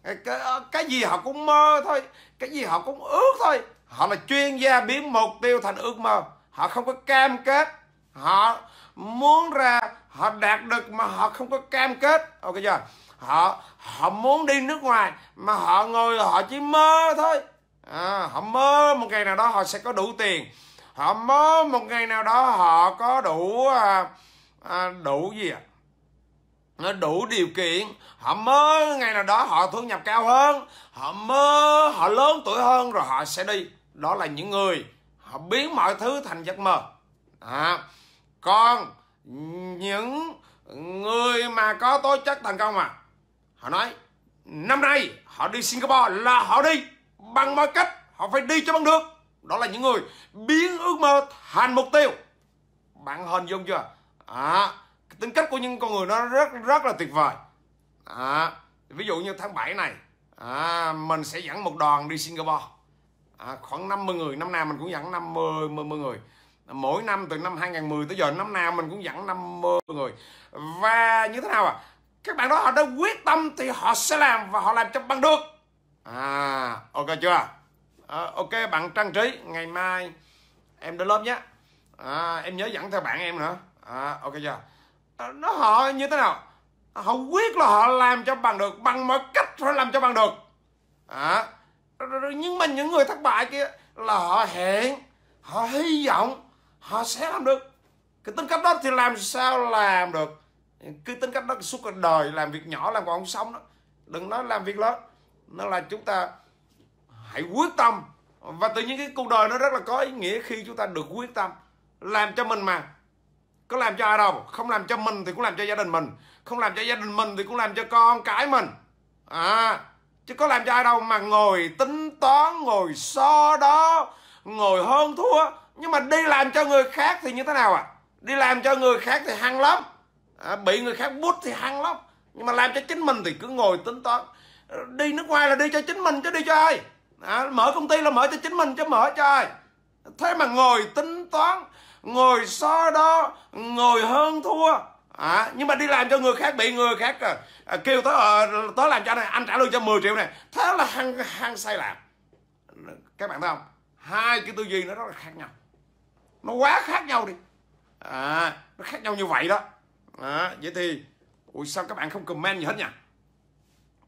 cái, cái, cái gì họ cũng mơ thôi cái gì họ cũng ước thôi họ là chuyên gia biến mục tiêu thành ước mơ họ không có cam kết họ muốn ra họ đạt được mà họ không có cam kết ok chưa họ họ muốn đi nước ngoài mà họ ngồi họ chỉ mơ thôi à, họ mơ một ngày nào đó họ sẽ có đủ tiền họ mơ một ngày nào đó họ có đủ à, à, đủ gì ạ à? đủ điều kiện họ mơ ngày nào đó họ thu nhập cao hơn họ mơ họ lớn tuổi hơn rồi họ sẽ đi đó là những người họ biến mọi thứ thành giấc mơ à, còn những người mà có tố chất thành công à họ nói năm nay họ đi Singapore là họ đi bằng mọi cách họ phải đi cho bằng được đó là những người biến ước mơ thành mục tiêu bạn hình dung chưa à, tính cách của những con người nó rất rất là tuyệt vời à, ví dụ như tháng 7 này à, mình sẽ dẫn một đoàn đi Singapore à, khoảng 50 người năm nào mình cũng dẫn 50 10, 10 người mỗi năm từ năm 2010 tới giờ năm nào mình cũng dẫn 50 người và như thế nào à? các bạn đó họ đã quyết tâm thì họ sẽ làm và họ làm cho bằng được à ok chưa à, ok bạn trang trí ngày mai em đến lớp nhé à, em nhớ dẫn theo bạn em nữa à, ok chưa à, nó họ như thế nào họ quyết là họ làm cho bằng được bằng mọi cách phải làm cho bằng được à, nhưng mà những người thất bại kia là họ hẹn họ hy vọng họ sẽ làm được cái tính cách đó thì làm sao làm được cứ tính cách đó suốt cả đời làm việc nhỏ làm còn không xong đó đừng nói làm việc lớn nó là chúng ta hãy quyết tâm và tự nhiên cái cuộc đời nó rất là có ý nghĩa khi chúng ta được quyết tâm làm cho mình mà có làm cho ai đâu không làm cho mình thì cũng làm cho gia đình mình không làm cho gia đình mình thì cũng làm cho con cái mình à chứ có làm cho ai đâu mà ngồi tính toán ngồi so đó ngồi hơn thua nhưng mà đi làm cho người khác thì như thế nào ạ à? đi làm cho người khác thì hăng lắm à, bị người khác bút thì hăng lắm nhưng mà làm cho chính mình thì cứ ngồi tính toán đi nước ngoài là đi cho chính mình chứ đi cho ai à, mở công ty là mở cho chính mình chứ mở cho ai thế mà ngồi tính toán ngồi so đó ngồi hơn thua à, nhưng mà đi làm cho người khác bị người khác à, à, kêu tới à, tới làm cho này anh trả lương cho 10 triệu này thế là hăng hăng sai lạc các bạn thấy không hai cái tư duy nó rất là khác nhau nó quá khác nhau đi à, nó khác nhau như vậy đó à, vậy thì ui sao các bạn không comment gì hết nha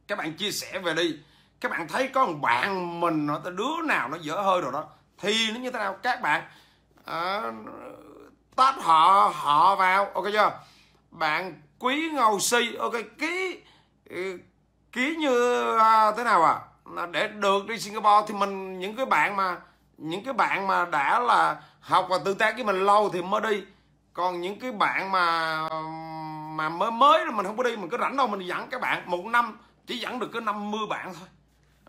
các bạn chia sẻ về đi các bạn thấy có một bạn mình nó đứa nào nó dở hơi rồi đó thì nó như thế nào các bạn à, tát họ họ vào ok chưa bạn quý ngầu si ok ký ừ, ký như à, thế nào à để được đi Singapore thì mình những cái bạn mà những cái bạn mà đã là học và tương tác với mình lâu thì mới đi còn những cái bạn mà mà mới mới mình không có đi mình cứ rảnh đâu mình dẫn các bạn một năm chỉ dẫn được có 50 bạn thôi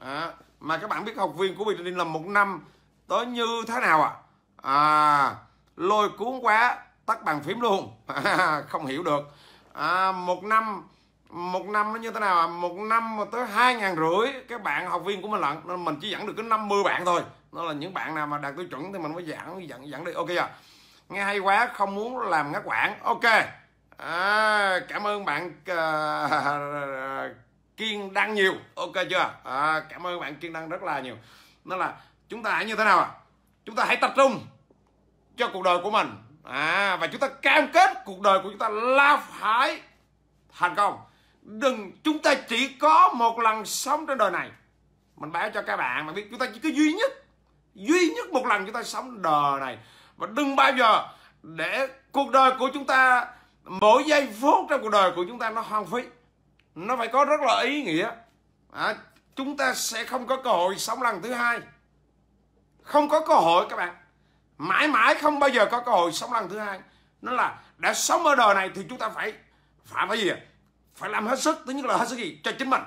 à, mà các bạn biết học viên của mình là một năm tới như thế nào à, à lôi cuốn quá tắt bàn phím luôn không hiểu được à, một năm một năm nó như thế nào à? một năm mà tới hai ngàn rưỡi các bạn học viên của mình lận nên mình chỉ dẫn được có 50 bạn thôi nó là những bạn nào mà đạt tiêu chuẩn thì mình mới giảng dẫn dẫn đi ok chưa nghe hay quá không muốn làm ngắt quãng ok à, cảm ơn bạn uh, kiên đăng nhiều ok chưa à, cảm ơn bạn kiên đăng rất là nhiều nó là chúng ta hãy như thế nào à chúng ta hãy tập trung cho cuộc đời của mình à và chúng ta cam kết cuộc đời của chúng ta là phải thành công đừng chúng ta chỉ có một lần sống trên đời này mình báo cho các bạn mà biết chúng ta chỉ có duy nhất duy nhất một lần chúng ta sống đời này và đừng bao giờ để cuộc đời của chúng ta mỗi giây phút trong cuộc đời của chúng ta nó hoang phí nó phải có rất là ý nghĩa à, chúng ta sẽ không có cơ hội sống lần thứ hai không có cơ hội các bạn mãi mãi không bao giờ có cơ hội sống lần thứ hai nó là đã sống ở đời này thì chúng ta phải phải phải gì phải làm hết sức thứ nhất là hết sức gì cho chính mình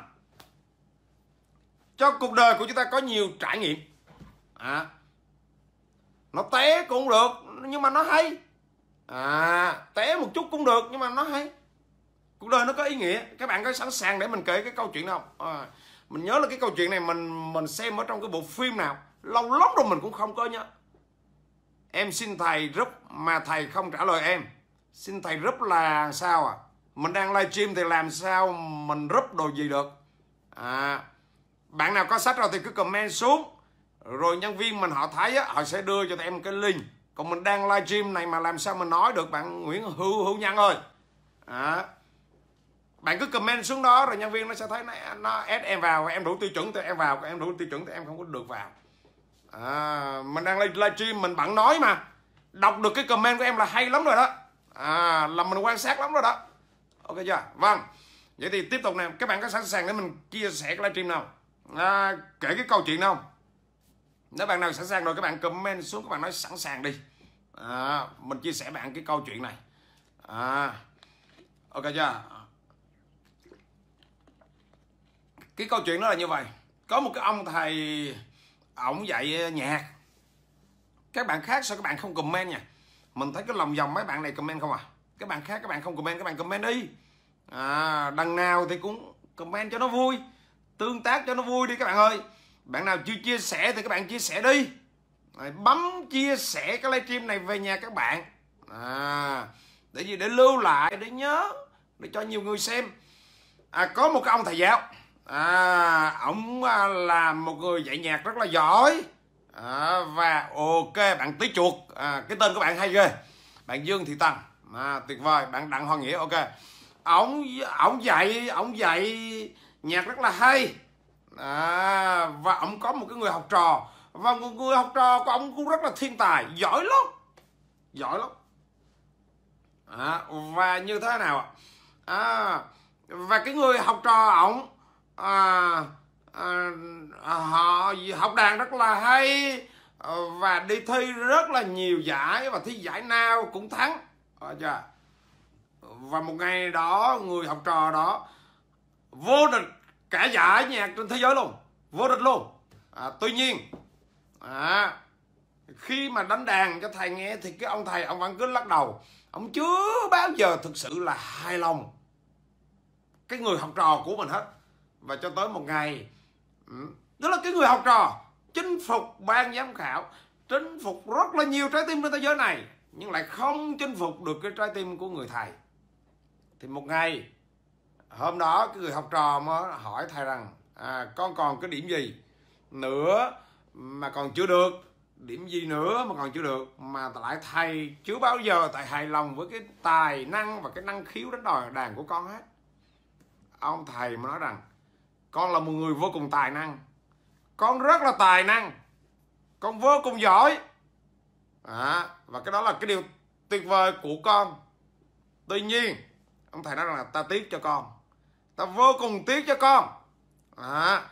cho cuộc đời của chúng ta có nhiều trải nghiệm à nó té cũng được nhưng mà nó hay à té một chút cũng được nhưng mà nó hay cuộc đời nó có ý nghĩa các bạn có sẵn sàng để mình kể cái câu chuyện nào à, mình nhớ là cái câu chuyện này mình mình xem ở trong cái bộ phim nào lâu lắm rồi mình cũng không có nhớ em xin thầy giúp mà thầy không trả lời em xin thầy giúp là sao à mình đang livestream thì làm sao mình giúp đồ gì được à bạn nào có sách rồi thì cứ comment xuống rồi nhân viên mình họ thấy á, họ sẽ đưa cho em cái link còn mình đang live stream này mà làm sao mình nói được bạn Nguyễn Hữu Hữu Nhân ơi à, bạn cứ comment xuống đó rồi nhân viên nó sẽ thấy nó, nó ép em vào em đủ tiêu chuẩn thì em vào em đủ tiêu chuẩn thì em không có được vào à, mình đang live stream mình bạn nói mà đọc được cái comment của em là hay lắm rồi đó à, là mình quan sát lắm rồi đó ok chưa vâng vậy thì tiếp tục nè các bạn có sẵn sàng để mình chia sẻ cái stream nào à, kể cái câu chuyện nào nếu bạn nào sẵn sàng rồi các bạn comment xuống các bạn nói sẵn sàng đi à, mình chia sẻ bạn cái câu chuyện này à, ok chưa cái câu chuyện đó là như vậy có một cái ông thầy ổng dạy nhạc các bạn khác sao các bạn không comment nha mình thấy cái lòng vòng mấy bạn này comment không à các bạn khác các bạn không comment các bạn comment đi à, đằng nào thì cũng comment cho nó vui tương tác cho nó vui đi các bạn ơi bạn nào chưa chia sẻ thì các bạn chia sẻ đi Rồi bấm chia sẻ cái livestream này về nhà các bạn à, để gì để lưu lại để nhớ để cho nhiều người xem à, có một cái ông thầy giáo à, ông à, là một người dạy nhạc rất là giỏi à, và ok bạn tí chuột à, cái tên của bạn hay ghê bạn dương thị tăng à, tuyệt vời bạn đặng hoàng nghĩa ok ông ông dạy ông dạy nhạc rất là hay à, và ông có một cái người học trò và một người học trò của ông cũng rất là thiên tài giỏi lắm giỏi lắm à, và như thế nào à, và cái người học trò ổng à, à, à, họ học đàn rất là hay và đi thi rất là nhiều giải và thi giải nào cũng thắng ờ, dạ. và một ngày đó người học trò đó vô địch cả giải nhạc trên thế giới luôn vô địch luôn à, tuy nhiên à, khi mà đánh đàn cho thầy nghe thì cái ông thầy ông vẫn cứ lắc đầu ông chưa bao giờ thực sự là hài lòng cái người học trò của mình hết và cho tới một ngày ừ, đó là cái người học trò chinh phục ban giám khảo chinh phục rất là nhiều trái tim trên thế giới này nhưng lại không chinh phục được cái trái tim của người thầy thì một ngày hôm đó cái người học trò mà hỏi thầy rằng à, con còn cái điểm gì nữa mà còn chưa được điểm gì nữa mà còn chưa được mà tại thầy chưa bao giờ thầy hài lòng với cái tài năng và cái năng khiếu đánh đòi đàn của con hết ông thầy mà nói rằng con là một người vô cùng tài năng con rất là tài năng con vô cùng giỏi à, và cái đó là cái điều tuyệt vời của con tuy nhiên ông thầy nói rằng là ta tiếc cho con ta vô cùng tiếc cho con à,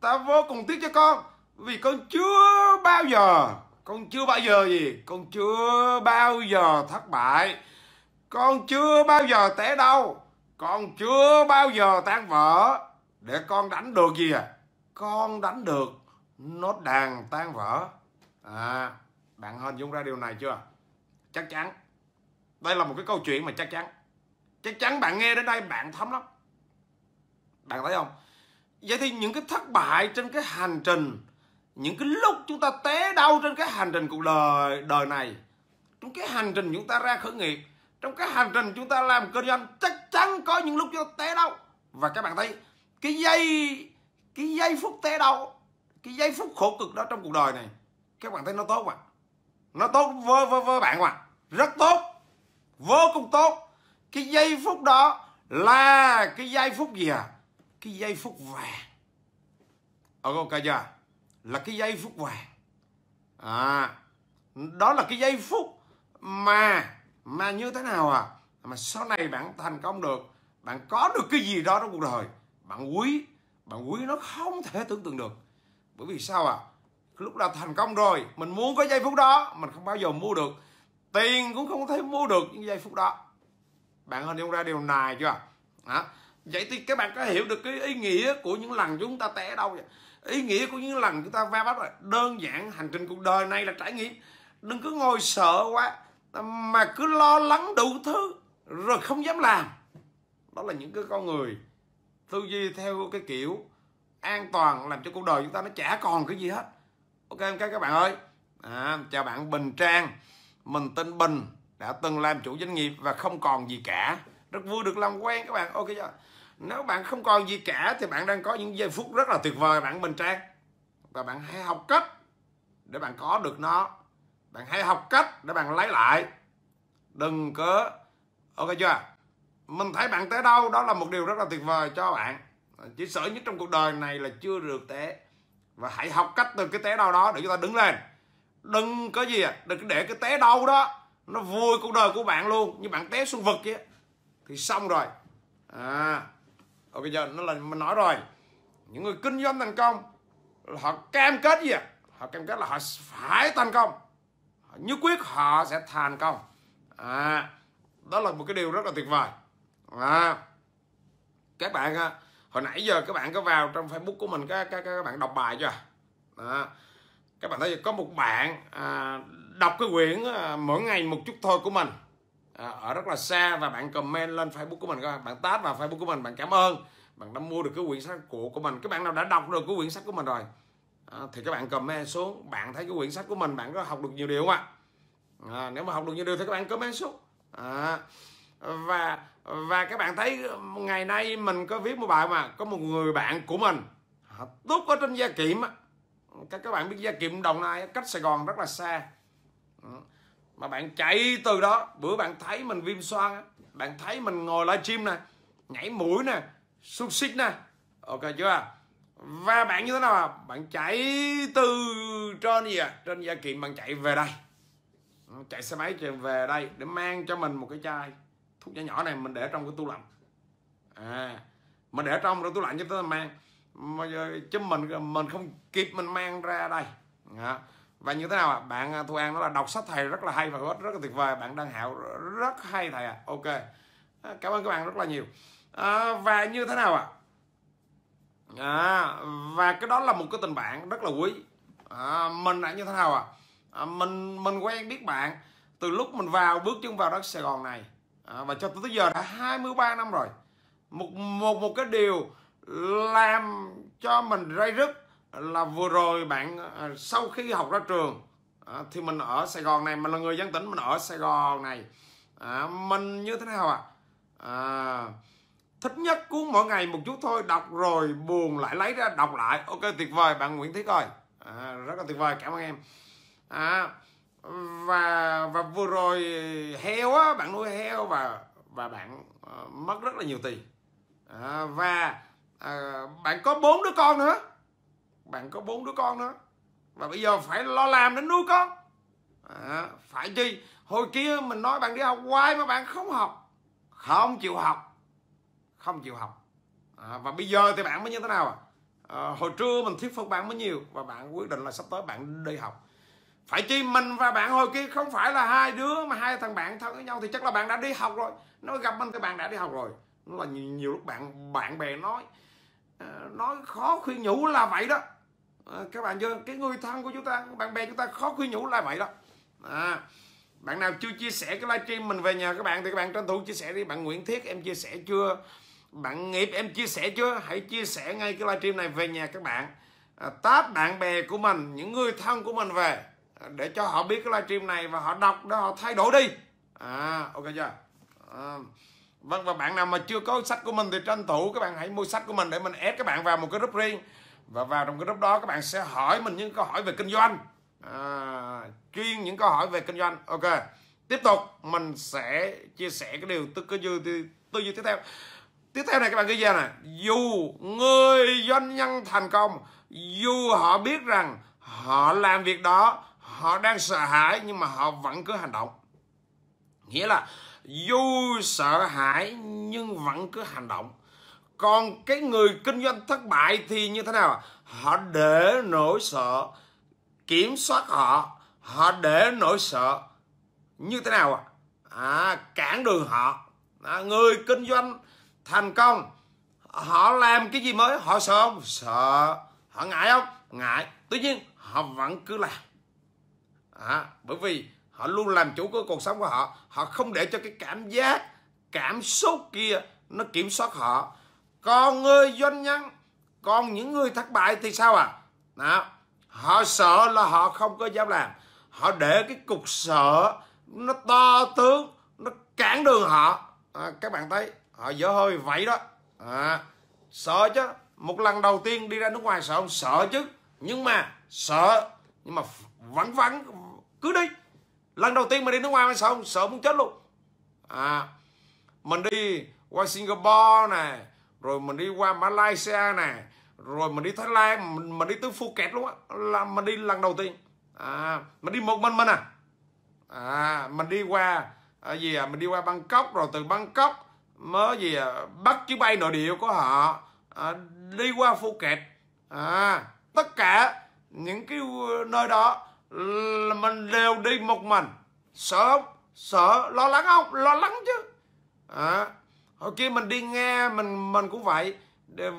ta vô cùng tiếc cho con vì con chưa bao giờ con chưa bao giờ gì con chưa bao giờ thất bại con chưa bao giờ té đâu con chưa bao giờ tan vỡ để con đánh được gì à con đánh được nốt đàn tan vỡ à bạn hình dung ra điều này chưa chắc chắn đây là một cái câu chuyện mà chắc chắn chắc chắn bạn nghe đến đây bạn thấm lắm bạn thấy không vậy thì những cái thất bại trên cái hành trình những cái lúc chúng ta té đau trên cái hành trình cuộc đời đời này trong cái hành trình chúng ta ra khởi nghiệp trong cái hành trình chúng ta làm kinh doanh chắc chắn có những lúc chúng ta té đau và các bạn thấy cái giây cái giây phút té đau cái giây phút khổ cực đó trong cuộc đời này các bạn thấy nó tốt mà nó tốt với với, với bạn mà rất tốt vô cùng tốt cái giây phút đó là cái giây phút gì à cái giây phút vàng ờ, ok chưa dạ. là cái giây phút vàng à đó là cái giây phút mà mà như thế nào à mà sau này bạn thành công được bạn có được cái gì đó trong cuộc đời bạn quý bạn quý nó không thể tưởng tượng được bởi vì sao à lúc nào thành công rồi mình muốn có giây phút đó mình không bao giờ mua được tiền cũng không thể mua được những giây phút đó bạn hình dung ra điều này chưa hả à? vậy thì các bạn có hiểu được cái ý nghĩa của những lần chúng ta té đâu vậy ý nghĩa của những lần chúng ta va bắt rồi đơn giản hành trình cuộc đời này là trải nghiệm đừng cứ ngồi sợ quá mà cứ lo lắng đủ thứ rồi không dám làm đó là những cái con người tư duy theo cái kiểu an toàn làm cho cuộc đời chúng ta nó chả còn cái gì hết ok ok các bạn ơi à, chào bạn bình trang mình tên bình đã từng làm chủ doanh nghiệp và không còn gì cả rất vui được làm quen các bạn ok chưa nếu bạn không còn gì cả thì bạn đang có những giây phút rất là tuyệt vời bạn bình trang và bạn hãy học cách để bạn có được nó bạn hãy học cách để bạn lấy lại đừng có ok chưa mình thấy bạn tới đâu đó là một điều rất là tuyệt vời cho bạn chỉ sợ nhất trong cuộc đời này là chưa được té và hãy học cách từ cái té đâu đó để chúng ta đứng lên đừng có gì à đừng để cái té đâu đó nó vui cuộc đời của bạn luôn như bạn té xuống vực kia thì xong rồi à và bây giờ nó là mình nói rồi những người kinh doanh thành công họ cam kết gì à? họ cam kết là họ phải thành công họ nhất quyết họ sẽ thành công à, đó là một cái điều rất là tuyệt vời à, các bạn hồi nãy giờ các bạn có vào trong facebook của mình các các, các bạn đọc bài chưa à, các bạn thấy có một bạn à, đọc cái quyển à, mỗi ngày một chút thôi của mình À, ở rất là xa và bạn comment lên Facebook của mình các bạn bạn tát vào Facebook của mình bạn cảm ơn bạn đã mua được cái quyển sách của của mình các bạn nào đã đọc được cái quyển sách của mình rồi à, thì các bạn comment xuống bạn thấy cái quyển sách của mình bạn có học được nhiều điều không ạ à, nếu mà học được nhiều điều thì các bạn comment xuống à, và và các bạn thấy ngày nay mình có viết một bài mà có một người bạn của mình à, tốt ở trên gia kiệm các các bạn biết gia kiệm đồng nai cách sài gòn rất là xa ừ mà bạn chạy từ đó bữa bạn thấy mình viêm xoang bạn thấy mình ngồi livestream nè nhảy mũi nè xúc xích nè ok chưa và bạn như thế nào à? bạn chạy từ trên gì à trên gia kiện bạn chạy về đây chạy xe máy chạy về đây để mang cho mình một cái chai thuốc nhỏ nhỏ này mình để trong cái tủ lạnh à mình để trong trong tủ lạnh cho tới mang mà chứ mình mình không kịp mình mang ra đây à và như thế nào ạ à? bạn thu an nó là đọc sách thầy rất là hay và rất rất là tuyệt vời bạn đăng hạo rất hay thầy ạ à. ok cảm ơn các bạn rất là nhiều à, và như thế nào ạ à? à, và cái đó là một cái tình bạn rất là quý à, mình đã như thế nào ạ à? à, mình mình quen biết bạn từ lúc mình vào bước chân vào đất Sài Gòn này à, và cho tới giờ đã 23 năm rồi một một một cái điều làm cho mình ray rứt là vừa rồi bạn à, sau khi học ra trường à, thì mình ở Sài Gòn này mình là người dân tỉnh mình ở Sài Gòn này à, mình như thế nào ạ à? à, thích nhất cuốn mỗi ngày một chút thôi đọc rồi buồn lại lấy ra đọc lại ok tuyệt vời bạn Nguyễn Thế Coi à, rất là tuyệt vời cảm ơn em à, và và vừa rồi heo á bạn nuôi heo và và bạn à, mất rất là nhiều tiền à, và uh, bạn có bốn đứa con nữa bạn có bốn đứa con nữa và bây giờ phải lo làm đến nuôi con à, phải chi hồi kia mình nói bạn đi học hoài mà bạn không học không chịu học không chịu học à, và bây giờ thì bạn mới như thế nào à? à hồi trưa mình thuyết phục bạn mới nhiều và bạn quyết định là sắp tới bạn đi học phải chi mình và bạn hồi kia không phải là hai đứa mà hai thằng bạn thân với nhau thì chắc là bạn đã đi học rồi nó gặp mình thì bạn đã đi học rồi nó là nhiều, nhiều lúc bạn bạn bè nói à, nói khó khuyên nhủ là vậy đó À, các bạn chưa cái người thân của chúng ta bạn bè chúng ta khó khuyên nhủ là vậy đó à, bạn nào chưa chia sẻ cái livestream mình về nhà các bạn thì các bạn tranh thủ chia sẻ đi bạn Nguyễn Thiết em chia sẻ chưa bạn nghiệp em chia sẻ chưa hãy chia sẻ ngay cái livestream này về nhà các bạn à, tát bạn bè của mình những người thân của mình về à, để cho họ biết cái livestream này và họ đọc để họ thay đổi đi à ok chưa à, vâng và bạn nào mà chưa có sách của mình thì tranh thủ các bạn hãy mua sách của mình để mình ép các bạn vào một cái group riêng và vào trong cái group đó các bạn sẽ hỏi mình những câu hỏi về kinh doanh à, chuyên những câu hỏi về kinh doanh ok tiếp tục mình sẽ chia sẻ cái điều tư cơ dư tư tư duy tiếp theo tiếp theo này các bạn ghi ra nè dù người doanh nhân thành công dù họ biết rằng họ làm việc đó họ đang sợ hãi nhưng mà họ vẫn cứ hành động nghĩa là dù sợ hãi nhưng vẫn cứ hành động còn cái người kinh doanh thất bại thì như thế nào họ để nỗi sợ kiểm soát họ họ để nỗi sợ như thế nào ạ à, cản đường họ à, người kinh doanh thành công họ làm cái gì mới họ sợ không sợ họ ngại không ngại tuy nhiên họ vẫn cứ làm à, bởi vì họ luôn làm chủ của cuộc sống của họ họ không để cho cái cảm giác cảm xúc kia nó kiểm soát họ còn người doanh nhân còn những người thất bại thì sao à đó. họ sợ là họ không có dám làm họ để cái cục sợ nó to tướng nó cản đường họ à, các bạn thấy họ dở hơi vậy đó à, sợ chứ một lần đầu tiên đi ra nước ngoài sợ không sợ chứ nhưng mà sợ nhưng mà vẫn vẫn cứ đi lần đầu tiên mà đi nước ngoài mà sợ không sợ muốn chết luôn à mình đi qua Singapore này rồi mình đi qua Malaysia nè rồi mình đi Thái Lan mình, mình đi tới Phuket luôn á là mình đi lần đầu tiên à, mình đi một mình mình à à mình đi qua à, gì à mình đi qua Bangkok rồi từ Bangkok mới gì à, bắt chuyến bay nội địa của họ à, đi qua Phuket à tất cả những cái nơi đó là mình đều đi một mình sợ không sợ lo lắng không lo lắng chứ à, hồi kia mình đi nghe mình mình cũng vậy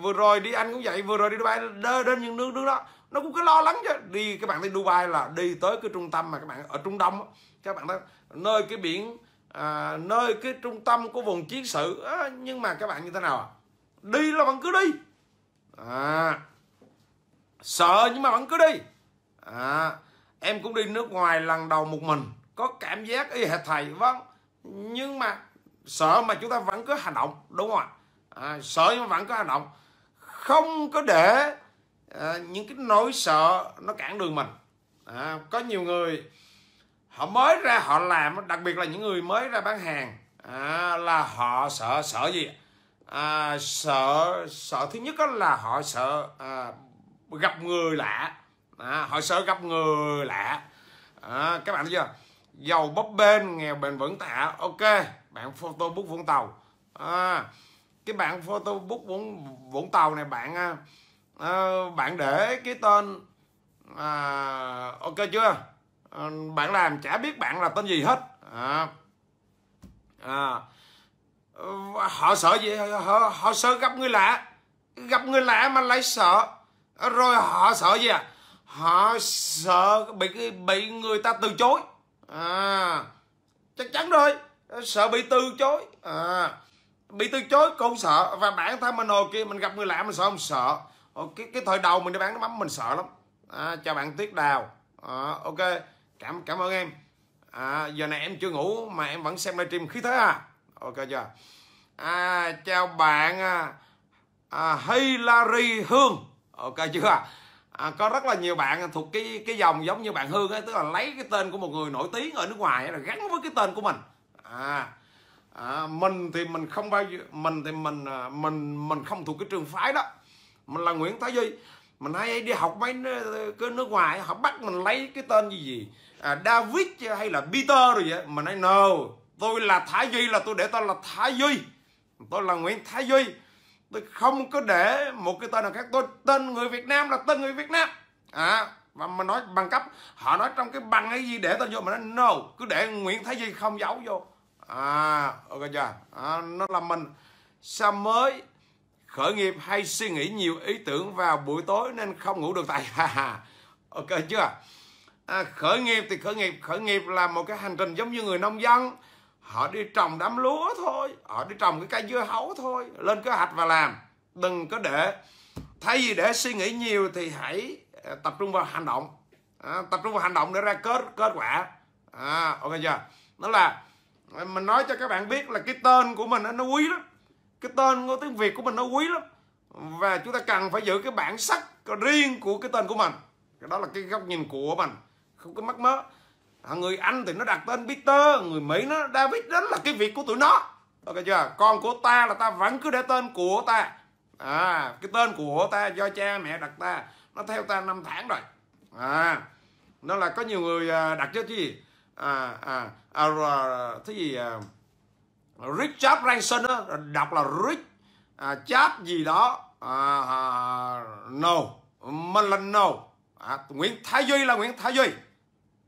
vừa rồi đi anh cũng vậy vừa rồi đi Dubai đơ đến những nước nước đó nó cũng cứ lo lắng chứ đi các bạn đi Dubai là đi tới cái trung tâm mà các bạn ở Trung Đông các bạn đó nơi cái biển à, nơi cái trung tâm của vùng chiến sự à, nhưng mà các bạn như thế nào à? đi là vẫn cứ đi à, sợ nhưng mà vẫn cứ đi à, em cũng đi nước ngoài lần đầu một mình có cảm giác y hệt thầy vâng nhưng mà sợ mà chúng ta vẫn cứ hành động đúng không ạ à, sợ nhưng mà vẫn cứ hành động không có để à, những cái nỗi sợ nó cản đường mình à, có nhiều người họ mới ra họ làm đặc biệt là những người mới ra bán hàng à, là họ sợ sợ gì à, sợ sợ thứ nhất đó là họ sợ à, gặp người lạ à, họ sợ gặp người lạ à, các bạn thấy chưa giàu bấp bênh nghèo bền vững tạ ok bạn photobook Vũng Tàu à, cái bạn photobook Vũng Vũng Tàu này bạn à, à, bạn để cái tên à, ok chưa à, bạn làm chả biết bạn là tên gì hết à, à, họ sợ gì họ, họ sợ gặp người lạ gặp người lạ mà lại sợ rồi họ sợ gì à họ sợ bị bị người ta từ chối à chắc chắn rồi Ờ, sợ bị từ chối à bị từ chối cũng sợ và bản thân mình hồi kia mình gặp người lạ mình sợ mình sợ ờ, cái cái thời đầu mình đi bán nước mắm mình sợ lắm à, chào bạn tuyết đào à, ok cảm cảm ơn em à, giờ này em chưa ngủ mà em vẫn xem livestream khí thế à ok chưa à, chào bạn à, à, Hillary Hương ok chưa à, có rất là nhiều bạn thuộc cái cái dòng giống như bạn Hương ấy tức là lấy cái tên của một người nổi tiếng ở nước ngoài ấy, là gắn với cái tên của mình à, à mình thì mình không bao giờ mình thì mình à, mình mình không thuộc cái trường phái đó mình là Nguyễn Thái Duy mình hay đi học mấy cái nước ngoài họ bắt mình lấy cái tên gì gì à, David hay là Peter rồi vậy mình nói no tôi là Thái Duy là tôi để tên là Thái Duy tôi là Nguyễn Thái Duy tôi không có để một cái tên nào khác tôi tên người Việt Nam là tên người Việt Nam à và mà nói bằng cấp họ nói trong cái bằng cái gì để tên vô mà nói no cứ để Nguyễn Thái Duy không giấu vô à ok chưa à, nó là mình sao mới khởi nghiệp hay suy nghĩ nhiều ý tưởng vào buổi tối nên không ngủ được tại ok chưa à, khởi nghiệp thì khởi nghiệp khởi nghiệp là một cái hành trình giống như người nông dân họ đi trồng đám lúa thôi họ đi trồng cái cây dưa hấu thôi lên kế hoạch và làm đừng có để thay vì để suy nghĩ nhiều thì hãy à, tập trung vào hành động à, tập trung vào hành động để ra kết kết quả à, ok chưa nó là mình nói cho các bạn biết là cái tên của mình nó quý lắm cái tên của tiếng việt của mình nó quý lắm và chúng ta cần phải giữ cái bản sắc riêng của cái tên của mình cái đó là cái góc nhìn của mình không có mắc mớ à, người anh thì nó đặt tên peter người mỹ nó david đó là cái việc của tụi nó ok chưa con của ta là ta vẫn cứ để tên của ta à cái tên của ta do cha mẹ đặt ta nó theo ta năm tháng rồi à nó là có nhiều người à, đặt cho chứ gì à, à, à, à cái gì à, Richard Branson đó, đọc là Rich à, chat gì đó à, à, no mình à, Nguyễn Thái Duy là Nguyễn Thái Duy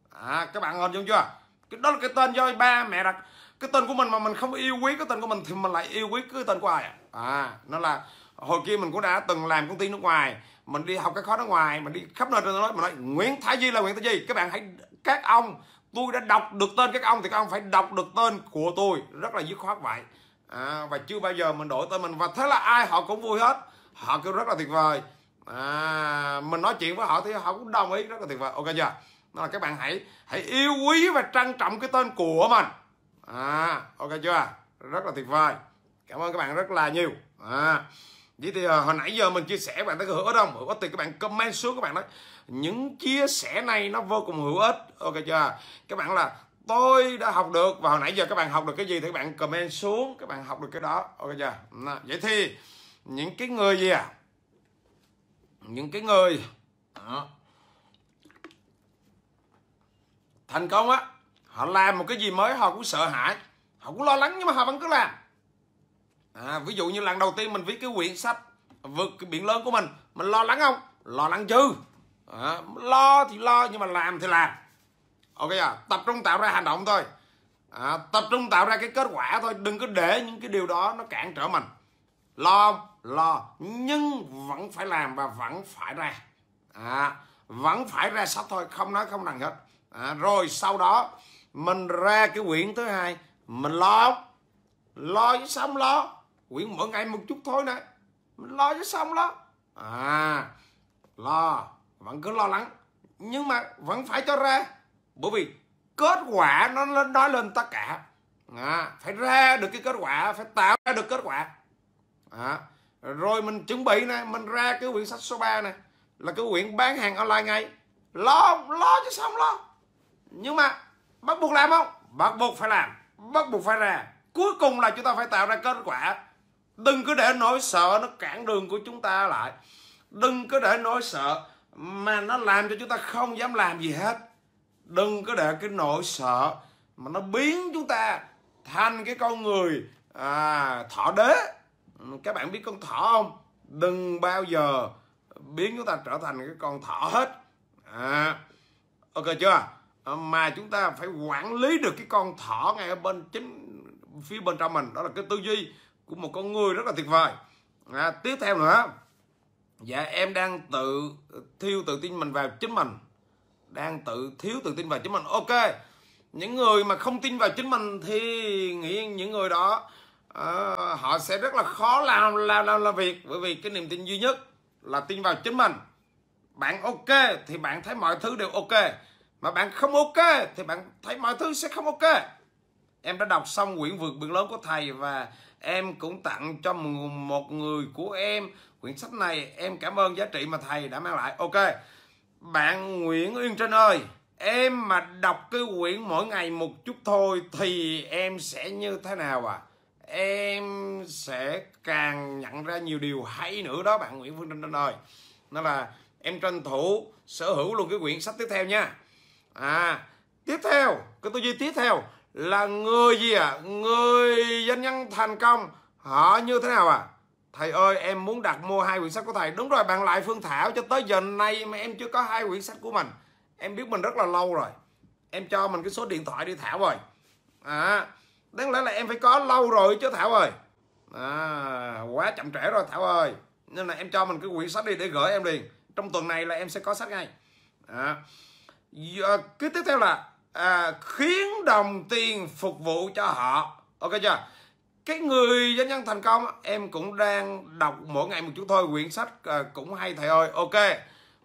à, các bạn ngon chưa cái đó là cái tên do ba mẹ đặt cái tên của mình mà mình không yêu quý cái tên của mình thì mình lại yêu quý cái tên của ai à, à nó là hồi kia mình cũng đã từng làm công ty nước ngoài mình đi học cái khó nước ngoài mình đi khắp nơi trên đó mình nói Nguyễn Thái Duy là Nguyễn Thái Duy các bạn hãy các ông tôi đã đọc được tên các ông thì các ông phải đọc được tên của tôi rất là dứt khoát vậy à, và chưa bao giờ mình đổi tên mình và thế là ai họ cũng vui hết họ kêu rất là tuyệt vời à, mình nói chuyện với họ thì họ cũng đồng ý rất là tuyệt vời ok chưa nên là các bạn hãy hãy yêu quý và trân trọng cái tên của mình à, ok chưa rất là tuyệt vời cảm ơn các bạn rất là nhiều à, vậy thì à, hồi nãy giờ mình chia sẻ các bạn thấy hữu ích không hữu ích thì các bạn comment xuống các bạn nói những chia sẻ này nó vô cùng hữu ích ok chưa các bạn là tôi đã học được và hồi nãy giờ các bạn học được cái gì thì các bạn comment xuống các bạn học được cái đó ok chưa Nào, vậy thì những cái người gì à những cái người đó. thành công á họ làm một cái gì mới họ cũng sợ hãi họ cũng lo lắng nhưng mà họ vẫn cứ làm à, ví dụ như lần đầu tiên mình viết cái quyển sách vượt cái biển lớn của mình mình lo lắng không lo lắng chứ à, lo thì lo nhưng mà làm thì làm ok à tập trung tạo ra hành động thôi à, tập trung tạo ra cái kết quả thôi đừng có để những cái điều đó nó cản trở mình lo lo nhưng vẫn phải làm và vẫn phải ra à, vẫn phải ra sách thôi không nói không rằng hết à, rồi sau đó mình ra cái quyển thứ hai mình lo lo với xong lo quyển mỗi ngày một chút thôi nè mình lo với xong lo à lo vẫn cứ lo lắng nhưng mà vẫn phải cho ra bởi vì kết quả nó lên nói lên tất cả à, phải ra được cái kết quả phải tạo ra được kết quả à, rồi mình chuẩn bị nè mình ra cái quyển sách số 3 nè là cái quyển bán hàng online ngay lo lo chứ xong lo nhưng mà bắt buộc làm không bắt buộc phải làm bắt buộc phải ra cuối cùng là chúng ta phải tạo ra kết quả đừng cứ để nỗi sợ nó cản đường của chúng ta lại đừng cứ để nỗi sợ mà nó làm cho chúng ta không dám làm gì hết đừng có để cái nỗi sợ mà nó biến chúng ta thành cái con người à, thỏ đế các bạn biết con thỏ không đừng bao giờ biến chúng ta trở thành cái con thỏ hết à, ok chưa à, mà chúng ta phải quản lý được cái con thỏ ngay ở bên chính phía bên trong mình đó là cái tư duy của một con người rất là tuyệt vời à, tiếp theo nữa dạ em đang tự thiêu tự tin mình vào chính mình đang tự thiếu tự tin vào chính mình ok những người mà không tin vào chính mình thì nghĩ những người đó uh, họ sẽ rất là khó làm làm làm làm việc bởi vì cái niềm tin duy nhất là tin vào chính mình bạn ok thì bạn thấy mọi thứ đều ok mà bạn không ok thì bạn thấy mọi thứ sẽ không ok em đã đọc xong quyển vượt biển lớn của thầy và em cũng tặng cho một người của em quyển sách này em cảm ơn giá trị mà thầy đã mang lại ok bạn Nguyễn Uyên Trinh ơi em mà đọc cái quyển mỗi ngày một chút thôi thì em sẽ như thế nào à em sẽ càng nhận ra nhiều điều hay nữa đó bạn Nguyễn Phương Trinh Trinh ơi nó là em tranh thủ sở hữu luôn cái quyển sách tiếp theo nha à tiếp theo cái tư duy tiếp theo là người gì à? người doanh nhân thành công họ như thế nào à thầy ơi em muốn đặt mua hai quyển sách của thầy đúng rồi bạn lại phương thảo cho tới giờ nay mà em chưa có hai quyển sách của mình em biết mình rất là lâu rồi em cho mình cái số điện thoại đi thảo rồi à đáng lẽ là em phải có lâu rồi chứ thảo ơi à quá chậm trễ rồi thảo ơi nên là em cho mình cái quyển sách đi để gửi em liền trong tuần này là em sẽ có sách ngay à, cái tiếp theo là à, khiến đồng tiền phục vụ cho họ ok chưa cái người doanh nhân thành công em cũng đang đọc mỗi ngày một chút thôi quyển sách ờ, cũng hay thầy ơi ok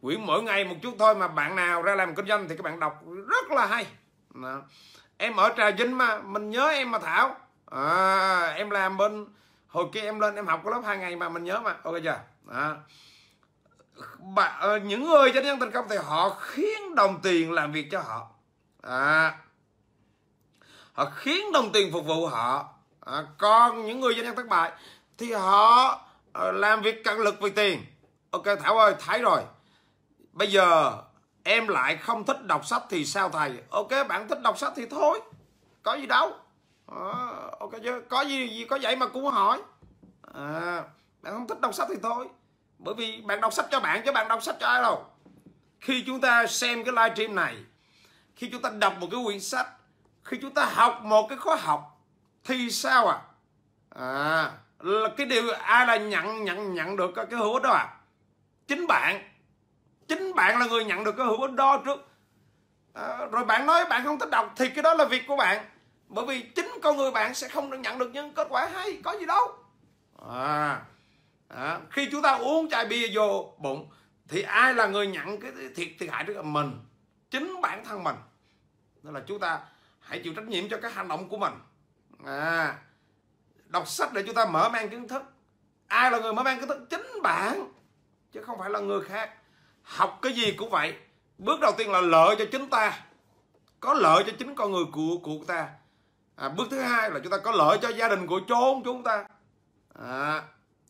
quyển mỗi ngày một chút thôi mà bạn nào ra làm kinh doanh thì các bạn đọc rất là hay Đó. em ở trà vinh mà mình nhớ em mà thảo à, em làm bên hồi kia em lên em học cái lớp hai ngày mà mình nhớ mà ok chưa Đó. Bà, ờ, những người doanh nhân thành công thì họ khiến đồng tiền làm việc cho họ à, họ khiến đồng tiền phục vụ họ à, còn những người doanh nhân thất bại thì họ à, làm việc cận lực vì tiền ok thảo ơi thấy rồi bây giờ em lại không thích đọc sách thì sao thầy ok bạn thích đọc sách thì thôi có gì đâu à, ok chứ có gì gì có vậy mà cũng hỏi à, bạn không thích đọc sách thì thôi bởi vì bạn đọc sách cho bạn chứ bạn đọc sách cho ai đâu khi chúng ta xem cái livestream này khi chúng ta đọc một cái quyển sách khi chúng ta học một cái khóa học thì sao à? à là cái điều ai là nhận nhận nhận được cái hữu ích đó à chính bạn chính bạn là người nhận được cái hữu ích đó trước à, rồi bạn nói bạn không thích đọc thì cái đó là việc của bạn bởi vì chính con người bạn sẽ không được nhận được những kết quả hay có gì đâu à, à khi chúng ta uống chai bia vô bụng thì ai là người nhận cái thiệt thiệt hại trước mình chính bản thân mình nên là chúng ta hãy chịu trách nhiệm cho các hành động của mình à, đọc sách để chúng ta mở mang kiến thức ai là người mở mang kiến thức chính bạn chứ không phải là người khác học cái gì cũng vậy bước đầu tiên là lợi cho chính ta có lợi cho chính con người của của ta à, bước thứ hai là chúng ta có lợi cho gia đình của chốn chúng ta à,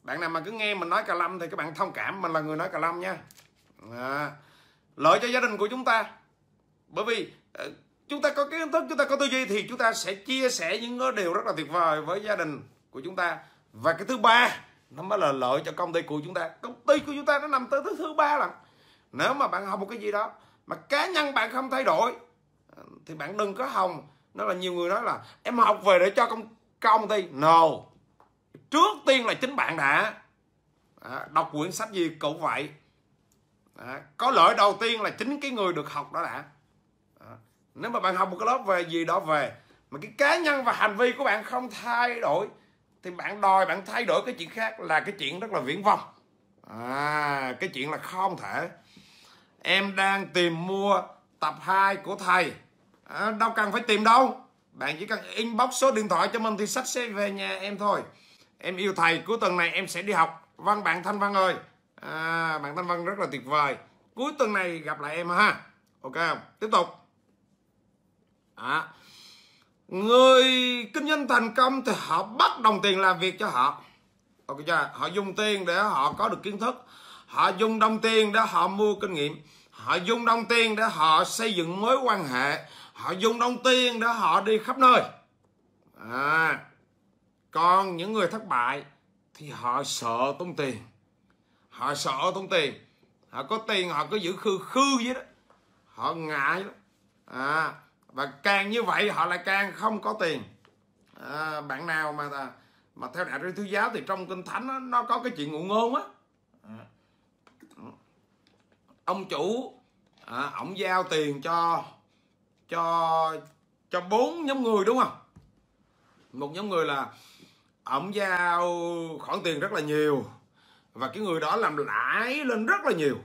bạn nào mà cứ nghe mình nói cà lâm thì các bạn thông cảm mình là người nói cà lâm nha à, lợi cho gia đình của chúng ta bởi vì ờ, chúng ta có kiến thức chúng ta có tư duy thì chúng ta sẽ chia sẻ những điều rất là tuyệt vời với gia đình của chúng ta và cái thứ ba nó mới là lợi cho công ty của chúng ta công ty của chúng ta nó nằm tới thứ thứ ba lần nếu mà bạn học một cái gì đó mà cá nhân bạn không thay đổi thì bạn đừng có hòng nó là nhiều người nói là em học về để cho công công ty no trước tiên là chính bạn đã à, đọc quyển sách gì cũng vậy à, có lợi đầu tiên là chính cái người được học đó đã nếu mà bạn học một cái lớp về gì đó về mà cái cá nhân và hành vi của bạn không thay đổi thì bạn đòi bạn thay đổi cái chuyện khác là cái chuyện rất là viễn vông à cái chuyện là không thể em đang tìm mua tập 2 của thầy à, đâu cần phải tìm đâu bạn chỉ cần inbox số điện thoại cho mình thì sách sẽ về nhà em thôi em yêu thầy cuối tuần này em sẽ đi học Văn vâng, bạn thanh văn ơi à, bạn thanh văn rất là tuyệt vời cuối tuần này gặp lại em ha ok không tiếp tục đó. người kinh doanh thành công thì họ bắt đồng tiền làm việc cho họ ok chưa họ dùng tiền để họ có được kiến thức họ dùng đồng tiền để họ mua kinh nghiệm họ dùng đồng tiền để họ xây dựng mối quan hệ họ dùng đồng tiền để họ đi khắp nơi à, còn những người thất bại thì họ sợ tốn tiền họ sợ tốn tiền họ có tiền họ cứ giữ khư khư vậy đó họ ngại đó à, và càng như vậy họ lại càng không có tiền à, bạn nào mà mà theo đạo thiên thứ giáo thì trong kinh thánh đó, nó có cái chuyện ngụ ngôn á à. ông chủ à, ông giao tiền cho cho cho bốn nhóm người đúng không một nhóm người là ông giao khoản tiền rất là nhiều và cái người đó làm lãi lên rất là nhiều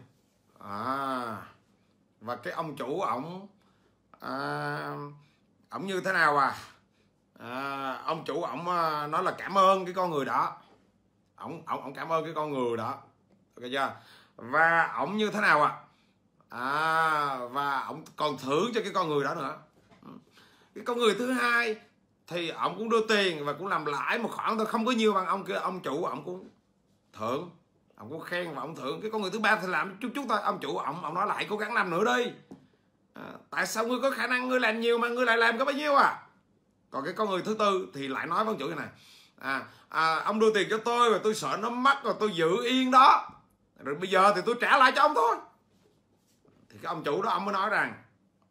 à, và cái ông chủ ổng à, ổng như thế nào à, à ông chủ ổng à, nói là cảm ơn cái con người đó ổng ổng ổng cảm ơn cái con người đó ok chưa và ổng như thế nào à, à và ổng còn thưởng cho cái con người đó nữa ừ. cái con người thứ hai thì ổng cũng đưa tiền và cũng làm lãi một khoản thôi không có nhiều bằng ông kia ông chủ ổng cũng thưởng ổng cũng khen và ổng thưởng cái con người thứ ba thì làm chút chút thôi ông chủ ổng ổng nói lại cố gắng làm nữa đi À, tại sao ngươi có khả năng ngươi làm nhiều mà ngươi lại làm có bao nhiêu à còn cái con người thứ tư thì lại nói với chữ này à, à ông đưa tiền cho tôi và tôi sợ nó mất rồi tôi giữ yên đó rồi bây giờ thì tôi trả lại cho ông thôi thì cái ông chủ đó ông mới nói rằng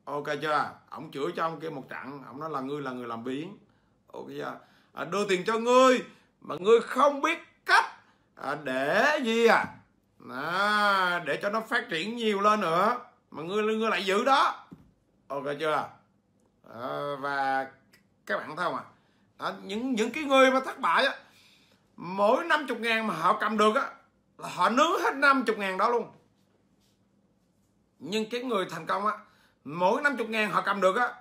ok chưa ông chửi cho ông kia một trận ông nói là ngươi là người làm biến ok chưa à, đưa tiền cho ngươi mà ngươi không biết cách à, để gì à? à để cho nó phát triển nhiều lên nữa mà ngươi ngươi lại giữ đó ok chưa à, và các bạn thấy không ạ à? à, những những cái người mà thất bại á mỗi 50 ngàn mà họ cầm được á là họ nướng hết 50 ngàn đó luôn nhưng cái người thành công á mỗi 50 ngàn họ cầm được á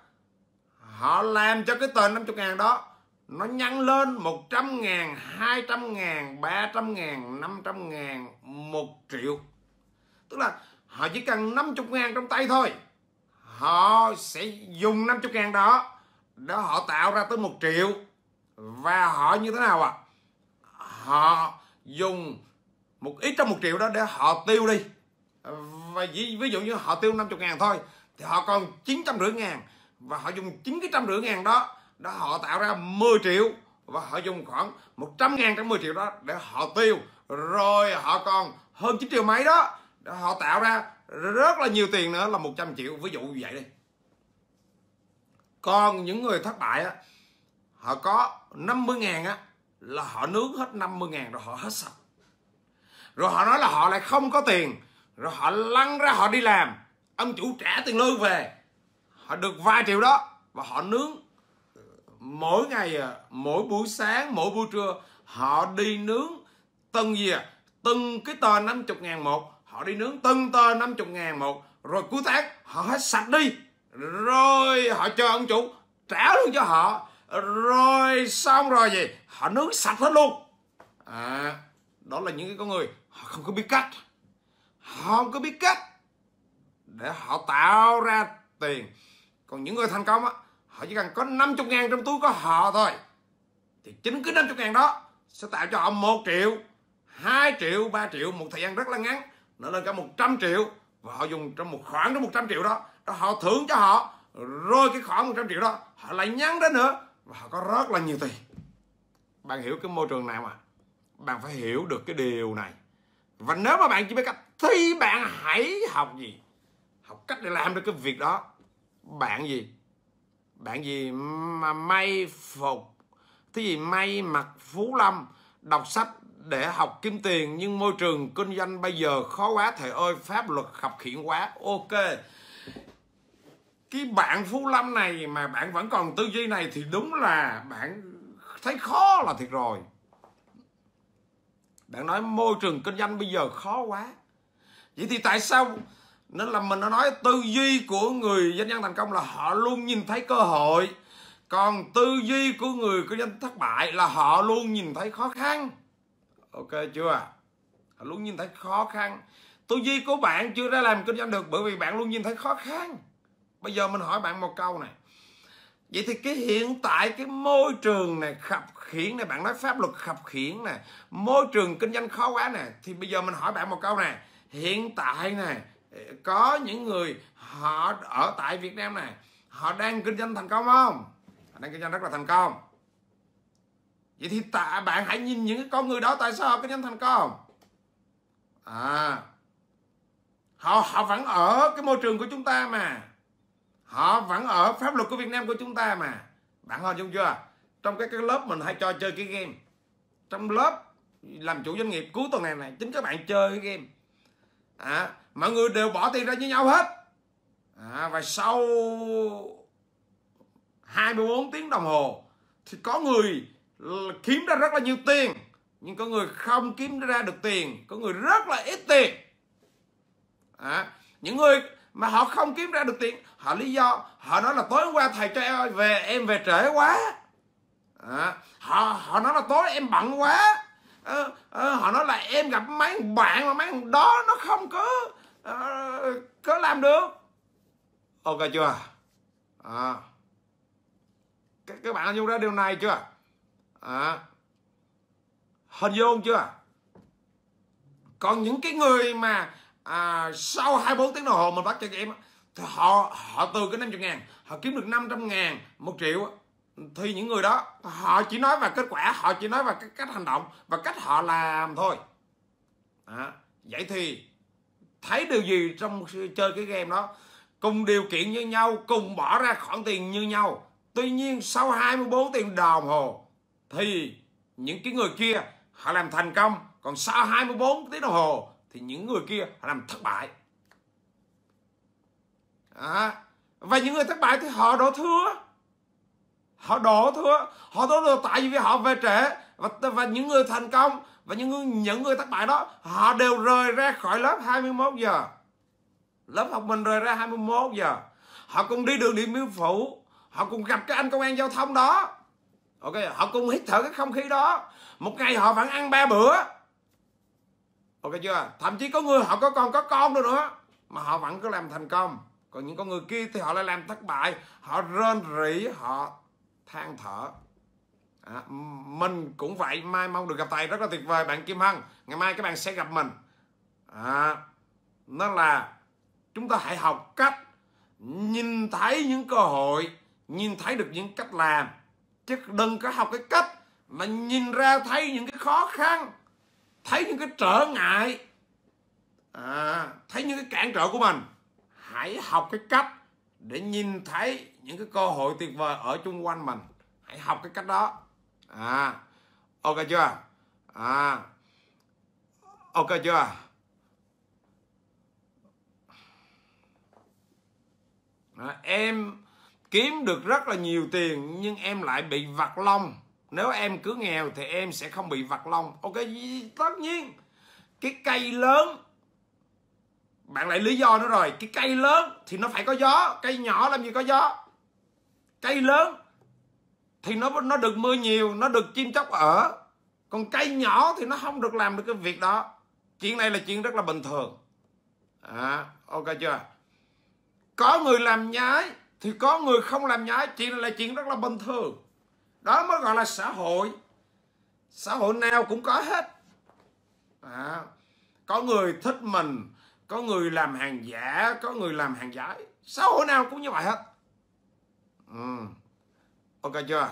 họ làm cho cái tờ 50 ngàn đó nó nhăn lên 100 ngàn, 200 ngàn, 300 ngàn, 500 ngàn, 1 triệu. Tức là họ chỉ cần 50 ngàn trong tay thôi họ sẽ dùng 50 ngàn đó đó họ tạo ra tới 1 triệu và họ như thế nào ạ à? họ dùng một ít trong một triệu đó để họ tiêu đi và ví, ví dụ như họ tiêu 50 ngàn thôi thì họ còn rưỡi ngàn và họ dùng rưỡi ngàn đó đó họ tạo ra 10 triệu và họ dùng khoảng 100 ngàn trong 10 triệu đó để họ tiêu rồi họ còn hơn 9 triệu mấy đó họ tạo ra rất là nhiều tiền nữa là 100 triệu ví dụ như vậy đi còn những người thất bại á họ có 50 ngàn á là họ nướng hết 50 ngàn rồi họ hết sạch rồi họ nói là họ lại không có tiền rồi họ lăn ra họ đi làm ông chủ trả tiền lương về họ được vài triệu đó và họ nướng mỗi ngày à, mỗi buổi sáng mỗi buổi trưa họ đi nướng từng gì à? từng cái tờ 50 ngàn một họ đi nướng từng tơ 50 ngàn một rồi cuối tháng họ hết sạch đi rồi họ cho ông chủ trả luôn cho họ rồi xong rồi gì họ nướng sạch hết luôn à, đó là những cái con người họ không có biết cách họ không có biết cách để họ tạo ra tiền còn những người thành công á họ chỉ cần có 50 ngàn trong túi có họ thôi thì chính cái 50 ngàn đó sẽ tạo cho họ 1 triệu 2 triệu 3 triệu một thời gian rất là ngắn nó lên cả 100 triệu và họ dùng trong một khoảng trong 100 triệu đó, đó họ thưởng cho họ rồi cái khoản 100 triệu đó họ lại nhắn đến nữa và họ có rất là nhiều tiền bạn hiểu cái môi trường nào mà bạn phải hiểu được cái điều này và nếu mà bạn chỉ biết cách thì bạn hãy học gì học cách để làm được cái việc đó bạn gì bạn gì mà may phục cái gì may mặc phú lâm đọc sách để học kiếm tiền nhưng môi trường kinh doanh bây giờ khó quá thầy ơi pháp luật khập khiển quá ok cái bạn phú lâm này mà bạn vẫn còn tư duy này thì đúng là bạn thấy khó là thiệt rồi bạn nói môi trường kinh doanh bây giờ khó quá vậy thì tại sao nên là mình đã nói tư duy của người doanh nhân thành công là họ luôn nhìn thấy cơ hội còn tư duy của người kinh doanh thất bại là họ luôn nhìn thấy khó khăn ok chưa luôn nhìn thấy khó khăn tư duy của bạn chưa ra làm kinh doanh được bởi vì bạn luôn nhìn thấy khó khăn bây giờ mình hỏi bạn một câu này vậy thì cái hiện tại cái môi trường này khập khiển này bạn nói pháp luật khập khiển này môi trường kinh doanh khó quá này, thì bây giờ mình hỏi bạn một câu này hiện tại này có những người họ ở tại Việt Nam này họ đang kinh doanh thành công không họ đang kinh doanh rất là thành công vậy thì tạ bạn hãy nhìn những cái con người đó tại sao họ kinh doanh thành công à họ họ vẫn ở cái môi trường của chúng ta mà họ vẫn ở pháp luật của Việt Nam của chúng ta mà bạn họ chung chưa trong cái, cái lớp mình hay cho chơi cái game trong lớp làm chủ doanh nghiệp cuối tuần này này chính các bạn chơi cái game à, mọi người đều bỏ tiền ra với nhau hết à, và sau 24 tiếng đồng hồ thì có người kiếm ra rất là nhiều tiền nhưng có người không kiếm ra được tiền có người rất là ít tiền à, những người mà họ không kiếm ra được tiền họ lý do họ nói là tối hôm qua thầy cho em về em về trễ quá à, họ họ nói là tối em bận quá à, à, họ nói là em gặp mấy bạn mà mấy thằng đó nó không có à, có làm được ok chưa à, các, các bạn hiểu ra điều này chưa à, hình dung chưa à? còn những cái người mà à, sau 24 tiếng đồng hồ mình bắt cho game, thì họ họ từ cái 50 ngàn họ kiếm được 500 ngàn một triệu thì những người đó họ chỉ nói về kết quả họ chỉ nói về cái cách hành động và cách họ làm thôi à, vậy thì thấy điều gì trong chơi cái game đó cùng điều kiện như nhau cùng bỏ ra khoản tiền như nhau tuy nhiên sau 24 tiếng đồng hồ thì những cái người kia họ làm thành công còn sau 24 tiếng đồng hồ thì những người kia họ làm thất bại à, và những người thất bại thì họ đổ thừa họ đổ thừa họ đổ thừa tại vì họ về trễ và và những người thành công và những người, những người thất bại đó họ đều rời ra khỏi lớp 21 giờ lớp học mình rời ra 21 giờ họ cũng đi đường điện biên phủ họ cũng gặp cái anh công an giao thông đó ok họ cùng hít thở cái không khí đó một ngày họ vẫn ăn ba bữa ok chưa thậm chí có người họ có con có con nữa nữa mà họ vẫn cứ làm thành công còn những con người kia thì họ lại làm thất bại họ rên rỉ họ than thở à, mình cũng vậy mai mong được gặp thầy rất là tuyệt vời bạn kim hân ngày mai các bạn sẽ gặp mình à, nó là chúng ta hãy học cách nhìn thấy những cơ hội nhìn thấy được những cách làm chứ đừng có học cái cách mà nhìn ra thấy những cái khó khăn thấy những cái trở ngại à, thấy những cái cản trở của mình hãy học cái cách để nhìn thấy những cái cơ hội tuyệt vời ở chung quanh mình hãy học cái cách đó à ok chưa à ok chưa à, em kiếm được rất là nhiều tiền nhưng em lại bị vặt lông nếu em cứ nghèo thì em sẽ không bị vặt lông ok tất nhiên cái cây lớn bạn lại lý do nữa rồi cái cây lớn thì nó phải có gió cây nhỏ làm gì có gió cây lớn thì nó nó được mưa nhiều nó được chim chóc ở còn cây nhỏ thì nó không được làm được cái việc đó chuyện này là chuyện rất là bình thường à, ok chưa có người làm nhái thì có người không làm nhái chuyện là chuyện rất là bình thường đó mới gọi là xã hội xã hội nào cũng có hết à, có người thích mình có người làm hàng giả có người làm hàng giả xã hội nào cũng như vậy hết ừ. ok chưa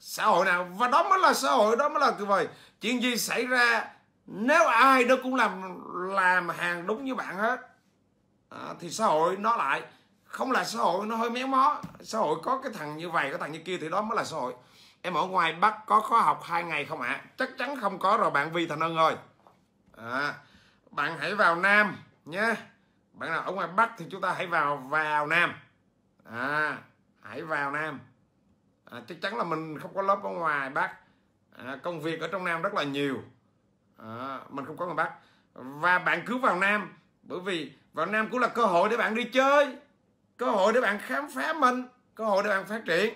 xã hội nào và đó mới là xã hội đó mới là như vậy chuyện gì xảy ra nếu ai đó cũng làm làm hàng đúng như bạn hết à, thì xã hội nó lại không là xã hội nó hơi méo mó xã hội có cái thằng như vậy có thằng như kia thì đó mới là xã hội em ở ngoài bắc có khóa học hai ngày không ạ à? chắc chắn không có rồi bạn vi thành ơn ơi à, bạn hãy vào nam nhé bạn nào ở ngoài bắc thì chúng ta hãy vào vào nam à hãy vào nam à, chắc chắn là mình không có lớp ở ngoài bắc à, công việc ở trong nam rất là nhiều à, mình không có ngoài bắc và bạn cứ vào nam bởi vì vào nam cũng là cơ hội để bạn đi chơi cơ hội để bạn khám phá mình cơ hội để bạn phát triển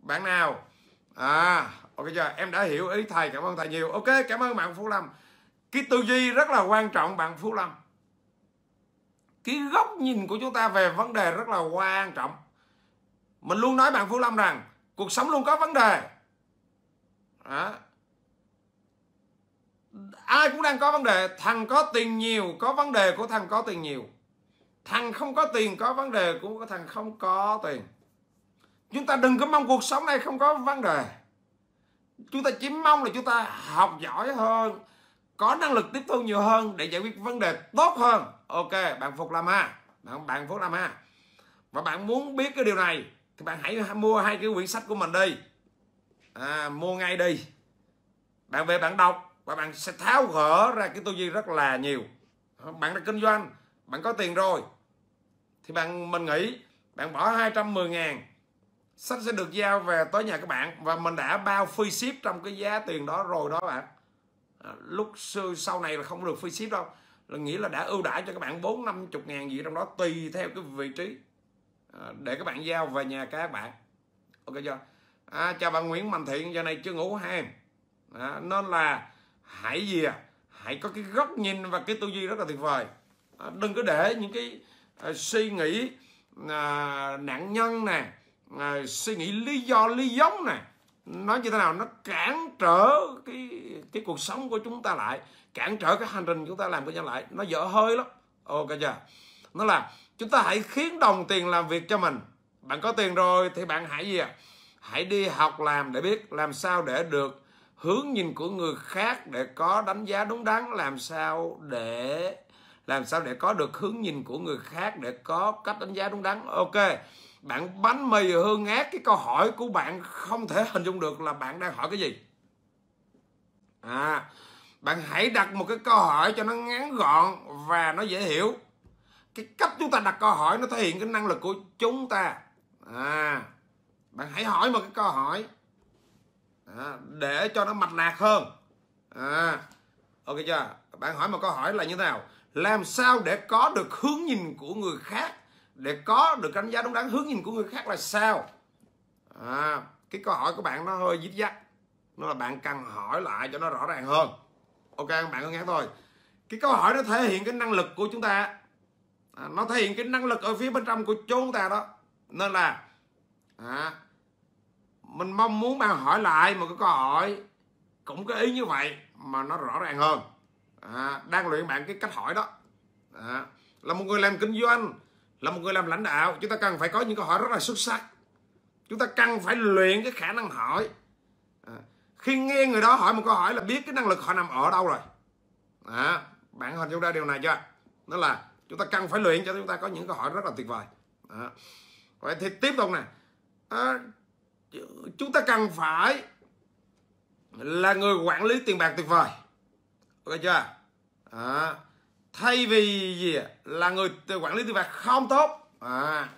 bạn nào à ok chưa em đã hiểu ý thầy cảm ơn thầy nhiều ok cảm ơn bạn phú lâm cái tư duy rất là quan trọng bạn phú lâm cái góc nhìn của chúng ta về vấn đề rất là quan trọng mình luôn nói bạn phú lâm rằng cuộc sống luôn có vấn đề đó. ai cũng đang có vấn đề thằng có tiền nhiều có vấn đề của thằng có tiền nhiều thằng không có tiền có vấn đề cũng có thằng không có tiền chúng ta đừng có mong cuộc sống này không có vấn đề chúng ta chỉ mong là chúng ta học giỏi hơn có năng lực tiếp thu nhiều hơn để giải quyết vấn đề tốt hơn ok bạn phục làm ha bạn bạn phục làm ha và bạn muốn biết cái điều này thì bạn hãy mua hai cái quyển sách của mình đi à, mua ngay đi bạn về bạn đọc và bạn sẽ tháo gỡ ra cái tư duy rất là nhiều bạn đã kinh doanh bạn có tiền rồi thì bạn mình nghĩ bạn bỏ 210 ngàn sách sẽ được giao về tới nhà các bạn và mình đã bao free ship trong cái giá tiền đó rồi đó bạn à, lúc xưa sau này là không được free ship đâu là nghĩa là đã ưu đãi cho các bạn bốn năm chục ngàn gì trong đó tùy theo cái vị trí à, để các bạn giao về nhà các bạn ok chưa à, chào bạn Nguyễn Mạnh Thiện giờ này chưa ngủ hay à, nên là hãy gì à? hãy có cái góc nhìn và cái tư duy rất là tuyệt vời à, đừng có để những cái Ờ, suy nghĩ à, nạn nhân nè à, suy nghĩ lý do lý giống nè nói như thế nào nó cản trở cái cái cuộc sống của chúng ta lại cản trở cái hành trình chúng ta làm của nhau lại nó dở hơi lắm ok chưa nó là chúng ta hãy khiến đồng tiền làm việc cho mình bạn có tiền rồi thì bạn hãy gì à hãy đi học làm để biết làm sao để được hướng nhìn của người khác để có đánh giá đúng đắn làm sao để làm sao để có được hướng nhìn của người khác để có cách đánh giá đúng đắn ok bạn bánh mì hương ngát cái câu hỏi của bạn không thể hình dung được là bạn đang hỏi cái gì à bạn hãy đặt một cái câu hỏi cho nó ngắn gọn và nó dễ hiểu cái cách chúng ta đặt câu hỏi nó thể hiện cái năng lực của chúng ta à bạn hãy hỏi một cái câu hỏi à, để cho nó mạch lạc hơn à ok chưa bạn hỏi một câu hỏi là như thế nào làm sao để có được hướng nhìn của người khác để có được đánh giá đúng đắn hướng nhìn của người khác là sao à, cái câu hỏi của bạn nó hơi dít dắt nó là bạn cần hỏi lại cho nó rõ ràng hơn ok bạn có nghe thôi cái câu hỏi nó thể hiện cái năng lực của chúng ta à, nó thể hiện cái năng lực ở phía bên trong của chúng ta đó nên là à, mình mong muốn bạn hỏi lại một cái câu hỏi cũng cái ý như vậy mà nó rõ ràng hơn à, đang luyện bạn cái cách hỏi đó à, là một người làm kinh doanh là một người làm lãnh đạo chúng ta cần phải có những câu hỏi rất là xuất sắc chúng ta cần phải luyện cái khả năng hỏi à, khi nghe người đó hỏi một câu hỏi là biết cái năng lực họ nằm ở đâu rồi à, bạn hình dung ra điều này chưa đó là chúng ta cần phải luyện cho chúng ta có những câu hỏi rất là tuyệt vời à, vậy thì tiếp tục này à, chúng ta cần phải là người quản lý tiền bạc tuyệt vời ok chưa à, thay vì gì là người quản lý tiền bạc không tốt à,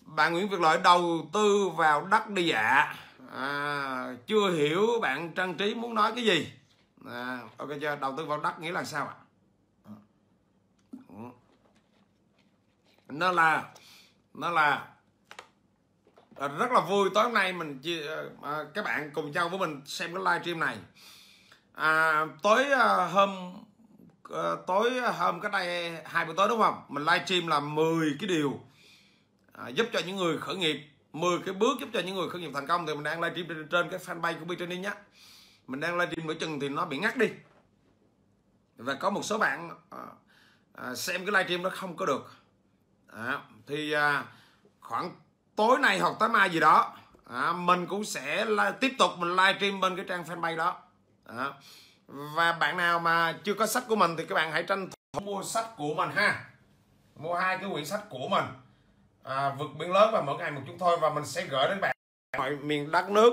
bạn Nguyễn Việt Lợi đầu tư vào đất đi dạ à, chưa hiểu bạn trang trí muốn nói cái gì à, ok chưa đầu tư vào đất nghĩa là sao ạ nó là nó là rất là vui tối hôm nay mình chia, ờ, ờ, các bạn cùng nhau với mình xem cái livestream này à, tối à, hôm ờ, tối à, hôm cái đây hai buổi tối đúng không mình livestream là 10 cái điều à, giúp cho những người khởi nghiệp 10 cái bước giúp cho những người khởi nghiệp thành công thì mình đang livestream trên, trên cái fanpage của Bitraining nhé mình đang livestream nửa chừng thì nó bị ngắt đi và có một số bạn à, à xem cái livestream đó không có được à, thì à, khoảng tối nay hoặc tối mai gì đó à, mình cũng sẽ là, tiếp tục mình livestream bên cái trang fanpage đó đó. và bạn nào mà chưa có sách của mình thì các bạn hãy tranh thủ mua sách của mình ha mua hai cái quyển sách của mình à, vượt biển lớn và mỗi ngày một chút thôi và mình sẽ gửi đến bạn mọi miền đất nước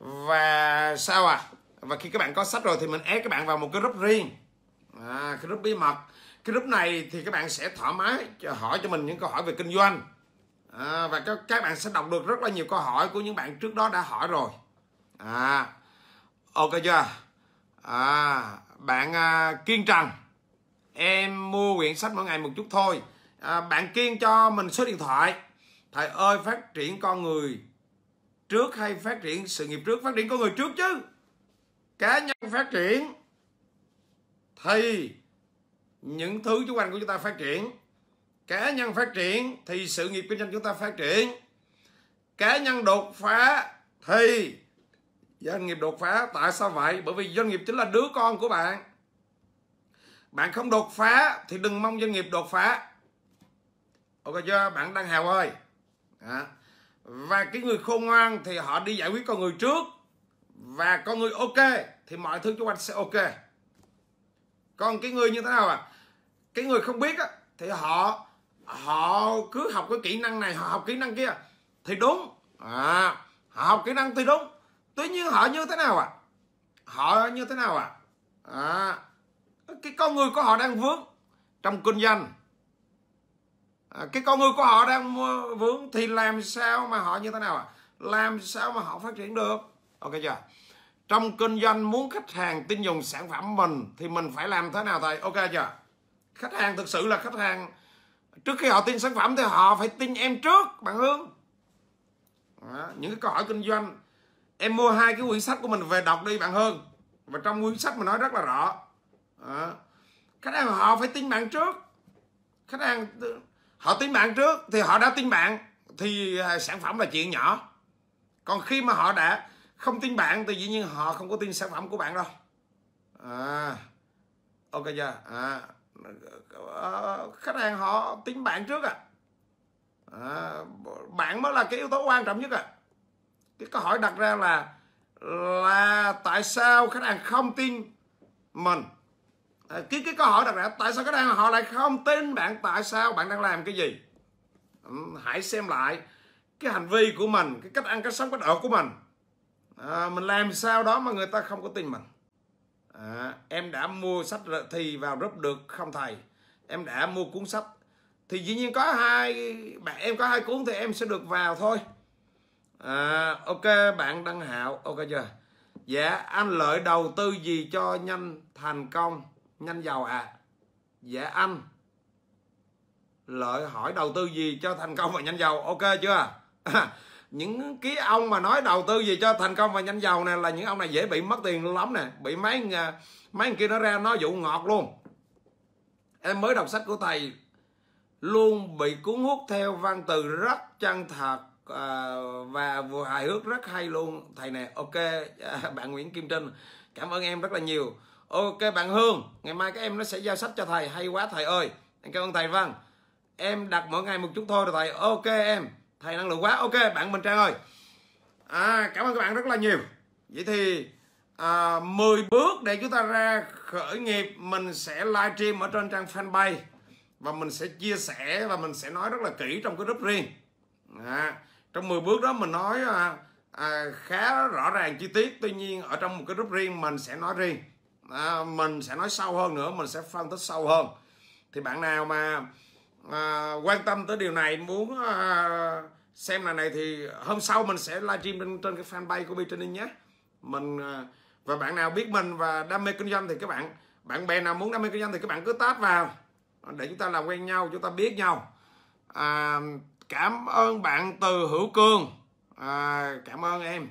và sao à và khi các bạn có sách rồi thì mình ép các bạn vào một cái group riêng à, cái group bí mật cái group này thì các bạn sẽ thoải mái cho hỏi cho mình những câu hỏi về kinh doanh à, và các, các bạn sẽ đọc được rất là nhiều câu hỏi của những bạn trước đó đã hỏi rồi à ok chưa à, bạn à, kiên trần em mua quyển sách mỗi ngày một chút thôi à, bạn kiên cho mình số điện thoại thầy ơi phát triển con người trước hay phát triển sự nghiệp trước phát triển con người trước chứ cá nhân phát triển thì những thứ xung quanh của chúng ta phát triển cá nhân phát triển thì sự nghiệp kinh doanh chúng ta phát triển cá nhân đột phá thì doanh nghiệp đột phá tại sao vậy bởi vì doanh nghiệp chính là đứa con của bạn bạn không đột phá thì đừng mong doanh nghiệp đột phá ok chưa bạn đang hào ơi à. và cái người khôn ngoan thì họ đi giải quyết con người trước và con người ok thì mọi thứ xung quanh sẽ ok còn cái người như thế nào à cái người không biết á, thì họ họ cứ học cái kỹ năng này họ học kỹ năng kia thì đúng à, họ học kỹ năng thì đúng tuy nhiên họ như thế nào ạ à? họ như thế nào ạ à? à, cái con người của họ đang vướng trong kinh doanh à, cái con người của họ đang vướng thì làm sao mà họ như thế nào ạ à? làm sao mà họ phát triển được ok chưa trong kinh doanh muốn khách hàng tin dùng sản phẩm mình thì mình phải làm thế nào thầy ok chưa khách hàng thực sự là khách hàng trước khi họ tin sản phẩm thì họ phải tin em trước bạn hương à, những cái câu hỏi kinh doanh em mua hai cái quyển sách của mình về đọc đi bạn hơn và trong quyển sách mà nói rất là rõ à, khách hàng họ phải tin bạn trước khách hàng họ tin bạn trước thì họ đã tin bạn thì à, sản phẩm là chuyện nhỏ còn khi mà họ đã không tin bạn thì dĩ nhiên họ không có tin sản phẩm của bạn đâu à, ok chưa à, ờ, khách hàng họ tin bạn trước à, à bạn mới là cái yếu tố quan trọng nhất à cái câu hỏi đặt ra là là tại sao khách hàng không tin mình à, cái cái câu hỏi đặt ra tại sao khách hàng họ lại không tin bạn tại sao bạn đang làm cái gì ừ, hãy xem lại cái hành vi của mình cái cách ăn cách sống cách ở của mình à, mình làm sao đó mà người ta không có tin mình à, em đã mua sách thì vào group được không thầy em đã mua cuốn sách thì dĩ nhiên có hai bạn em có hai cuốn thì em sẽ được vào thôi à, ok bạn đăng hạo ok chưa dạ anh lợi đầu tư gì cho nhanh thành công nhanh giàu à dạ anh lợi hỏi đầu tư gì cho thành công và nhanh giàu ok chưa những cái ông mà nói đầu tư gì cho thành công và nhanh giàu nè là những ông này dễ bị mất tiền lắm nè bị mấy à, mấy kia nó ra nói vụ ngọt luôn em mới đọc sách của thầy luôn bị cuốn hút theo văn từ rất chân thật À, và vừa hài hước rất hay luôn thầy này ok à, bạn Nguyễn Kim Trinh cảm ơn em rất là nhiều ok bạn Hương ngày mai các em nó sẽ giao sách cho thầy hay quá thầy ơi em cảm ơn thầy Văn em đặt mỗi ngày một chút thôi rồi thầy ok em thầy năng lượng quá ok bạn Bình Trang ơi à, cảm ơn các bạn rất là nhiều vậy thì à, 10 bước để chúng ta ra khởi nghiệp mình sẽ live stream ở trên trang fanpage và mình sẽ chia sẻ và mình sẽ nói rất là kỹ trong cái group riêng à, trong 10 bước đó mình nói à, à, khá rõ ràng chi tiết tuy nhiên ở trong một cái group riêng mình sẽ nói riêng à, mình sẽ nói sâu hơn nữa mình sẽ phân tích sâu hơn thì bạn nào mà à, quan tâm tới điều này muốn à, xem là này thì hôm sau mình sẽ livestream trên trên cái fanpage của Bitraining nhé mình à, và bạn nào biết mình và đam mê kinh doanh thì các bạn bạn bè nào muốn đam mê kinh doanh thì các bạn cứ tát vào để chúng ta làm quen nhau chúng ta biết nhau à, cảm ơn bạn từ hữu cương à, cảm ơn em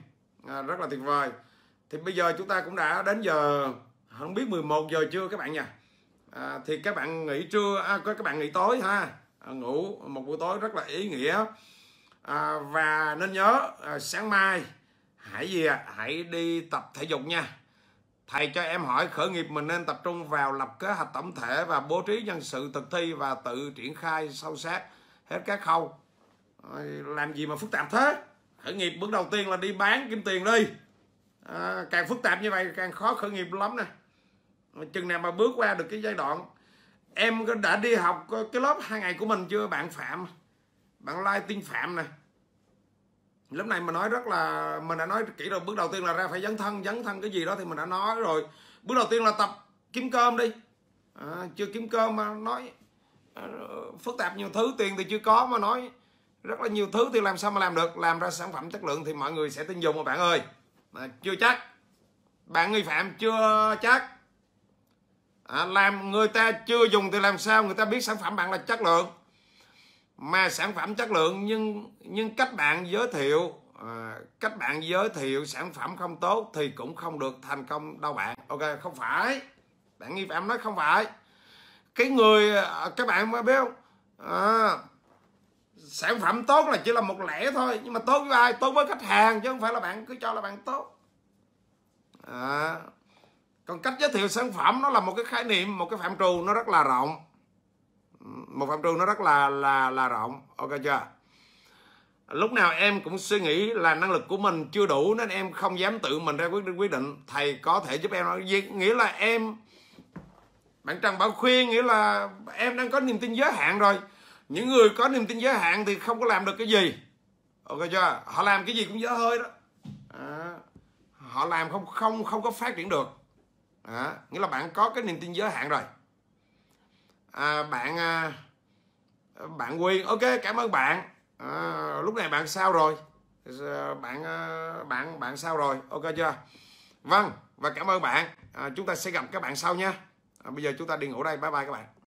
à, rất là tuyệt vời thì bây giờ chúng ta cũng đã đến giờ không biết 11 giờ chưa các bạn nha à, thì các bạn nghỉ trưa à, các bạn nghỉ tối ha à, ngủ một buổi tối rất là ý nghĩa à, và nên nhớ à, sáng mai hãy gì à? hãy đi tập thể dục nha thầy cho em hỏi khởi nghiệp mình nên tập trung vào lập kế hoạch tổng thể và bố trí nhân sự thực thi và tự triển khai sâu sát hết các khâu làm gì mà phức tạp thế khởi nghiệp bước đầu tiên là đi bán kiếm tiền đi à, càng phức tạp như vậy càng khó khởi nghiệp lắm nè chừng nào mà bước qua được cái giai đoạn em đã đi học cái lớp hai ngày của mình chưa bạn phạm bạn lai like tiên phạm nè lớp này mình nói rất là mình đã nói kỹ rồi bước đầu tiên là ra phải dấn thân dấn thân cái gì đó thì mình đã nói rồi bước đầu tiên là tập kiếm cơm đi à, chưa kiếm cơm mà nói à, phức tạp nhiều thứ tiền thì chưa có mà nói rất là nhiều thứ thì làm sao mà làm được làm ra sản phẩm chất lượng thì mọi người sẽ tin dùng mà bạn ơi mà chưa chắc bạn nghi phạm chưa chắc à, làm người ta chưa dùng thì làm sao người ta biết sản phẩm bạn là chất lượng mà sản phẩm chất lượng nhưng nhưng cách bạn giới thiệu à, cách bạn giới thiệu sản phẩm không tốt thì cũng không được thành công đâu bạn ok không phải bạn nghi phạm nói không phải cái người à, các bạn mới biết không à, sản phẩm tốt là chỉ là một lẻ thôi nhưng mà tốt với ai tốt với khách hàng chứ không phải là bạn cứ cho là bạn tốt à. còn cách giới thiệu sản phẩm nó là một cái khái niệm một cái phạm trù nó rất là rộng ừ, một phạm trù nó rất là là là rộng ok chưa lúc nào em cũng suy nghĩ là năng lực của mình chưa đủ nên em không dám tự mình ra quyết định quyết định thầy có thể giúp em nói nghĩa là em bạn trần bảo khuyên nghĩa là em đang có niềm tin giới hạn rồi những người có niềm tin giới hạn thì không có làm được cái gì ok chưa họ làm cái gì cũng dở hơi đó à, họ làm không không không có phát triển được à, nghĩa là bạn có cái niềm tin giới hạn rồi à, bạn à, bạn quyên ok cảm ơn bạn à, lúc này bạn sao rồi ờ, bạn à, bạn bạn sao rồi ok chưa vâng và cảm ơn bạn à, chúng ta sẽ gặp các bạn sau nha à, bây giờ chúng ta đi ngủ đây bye bye các bạn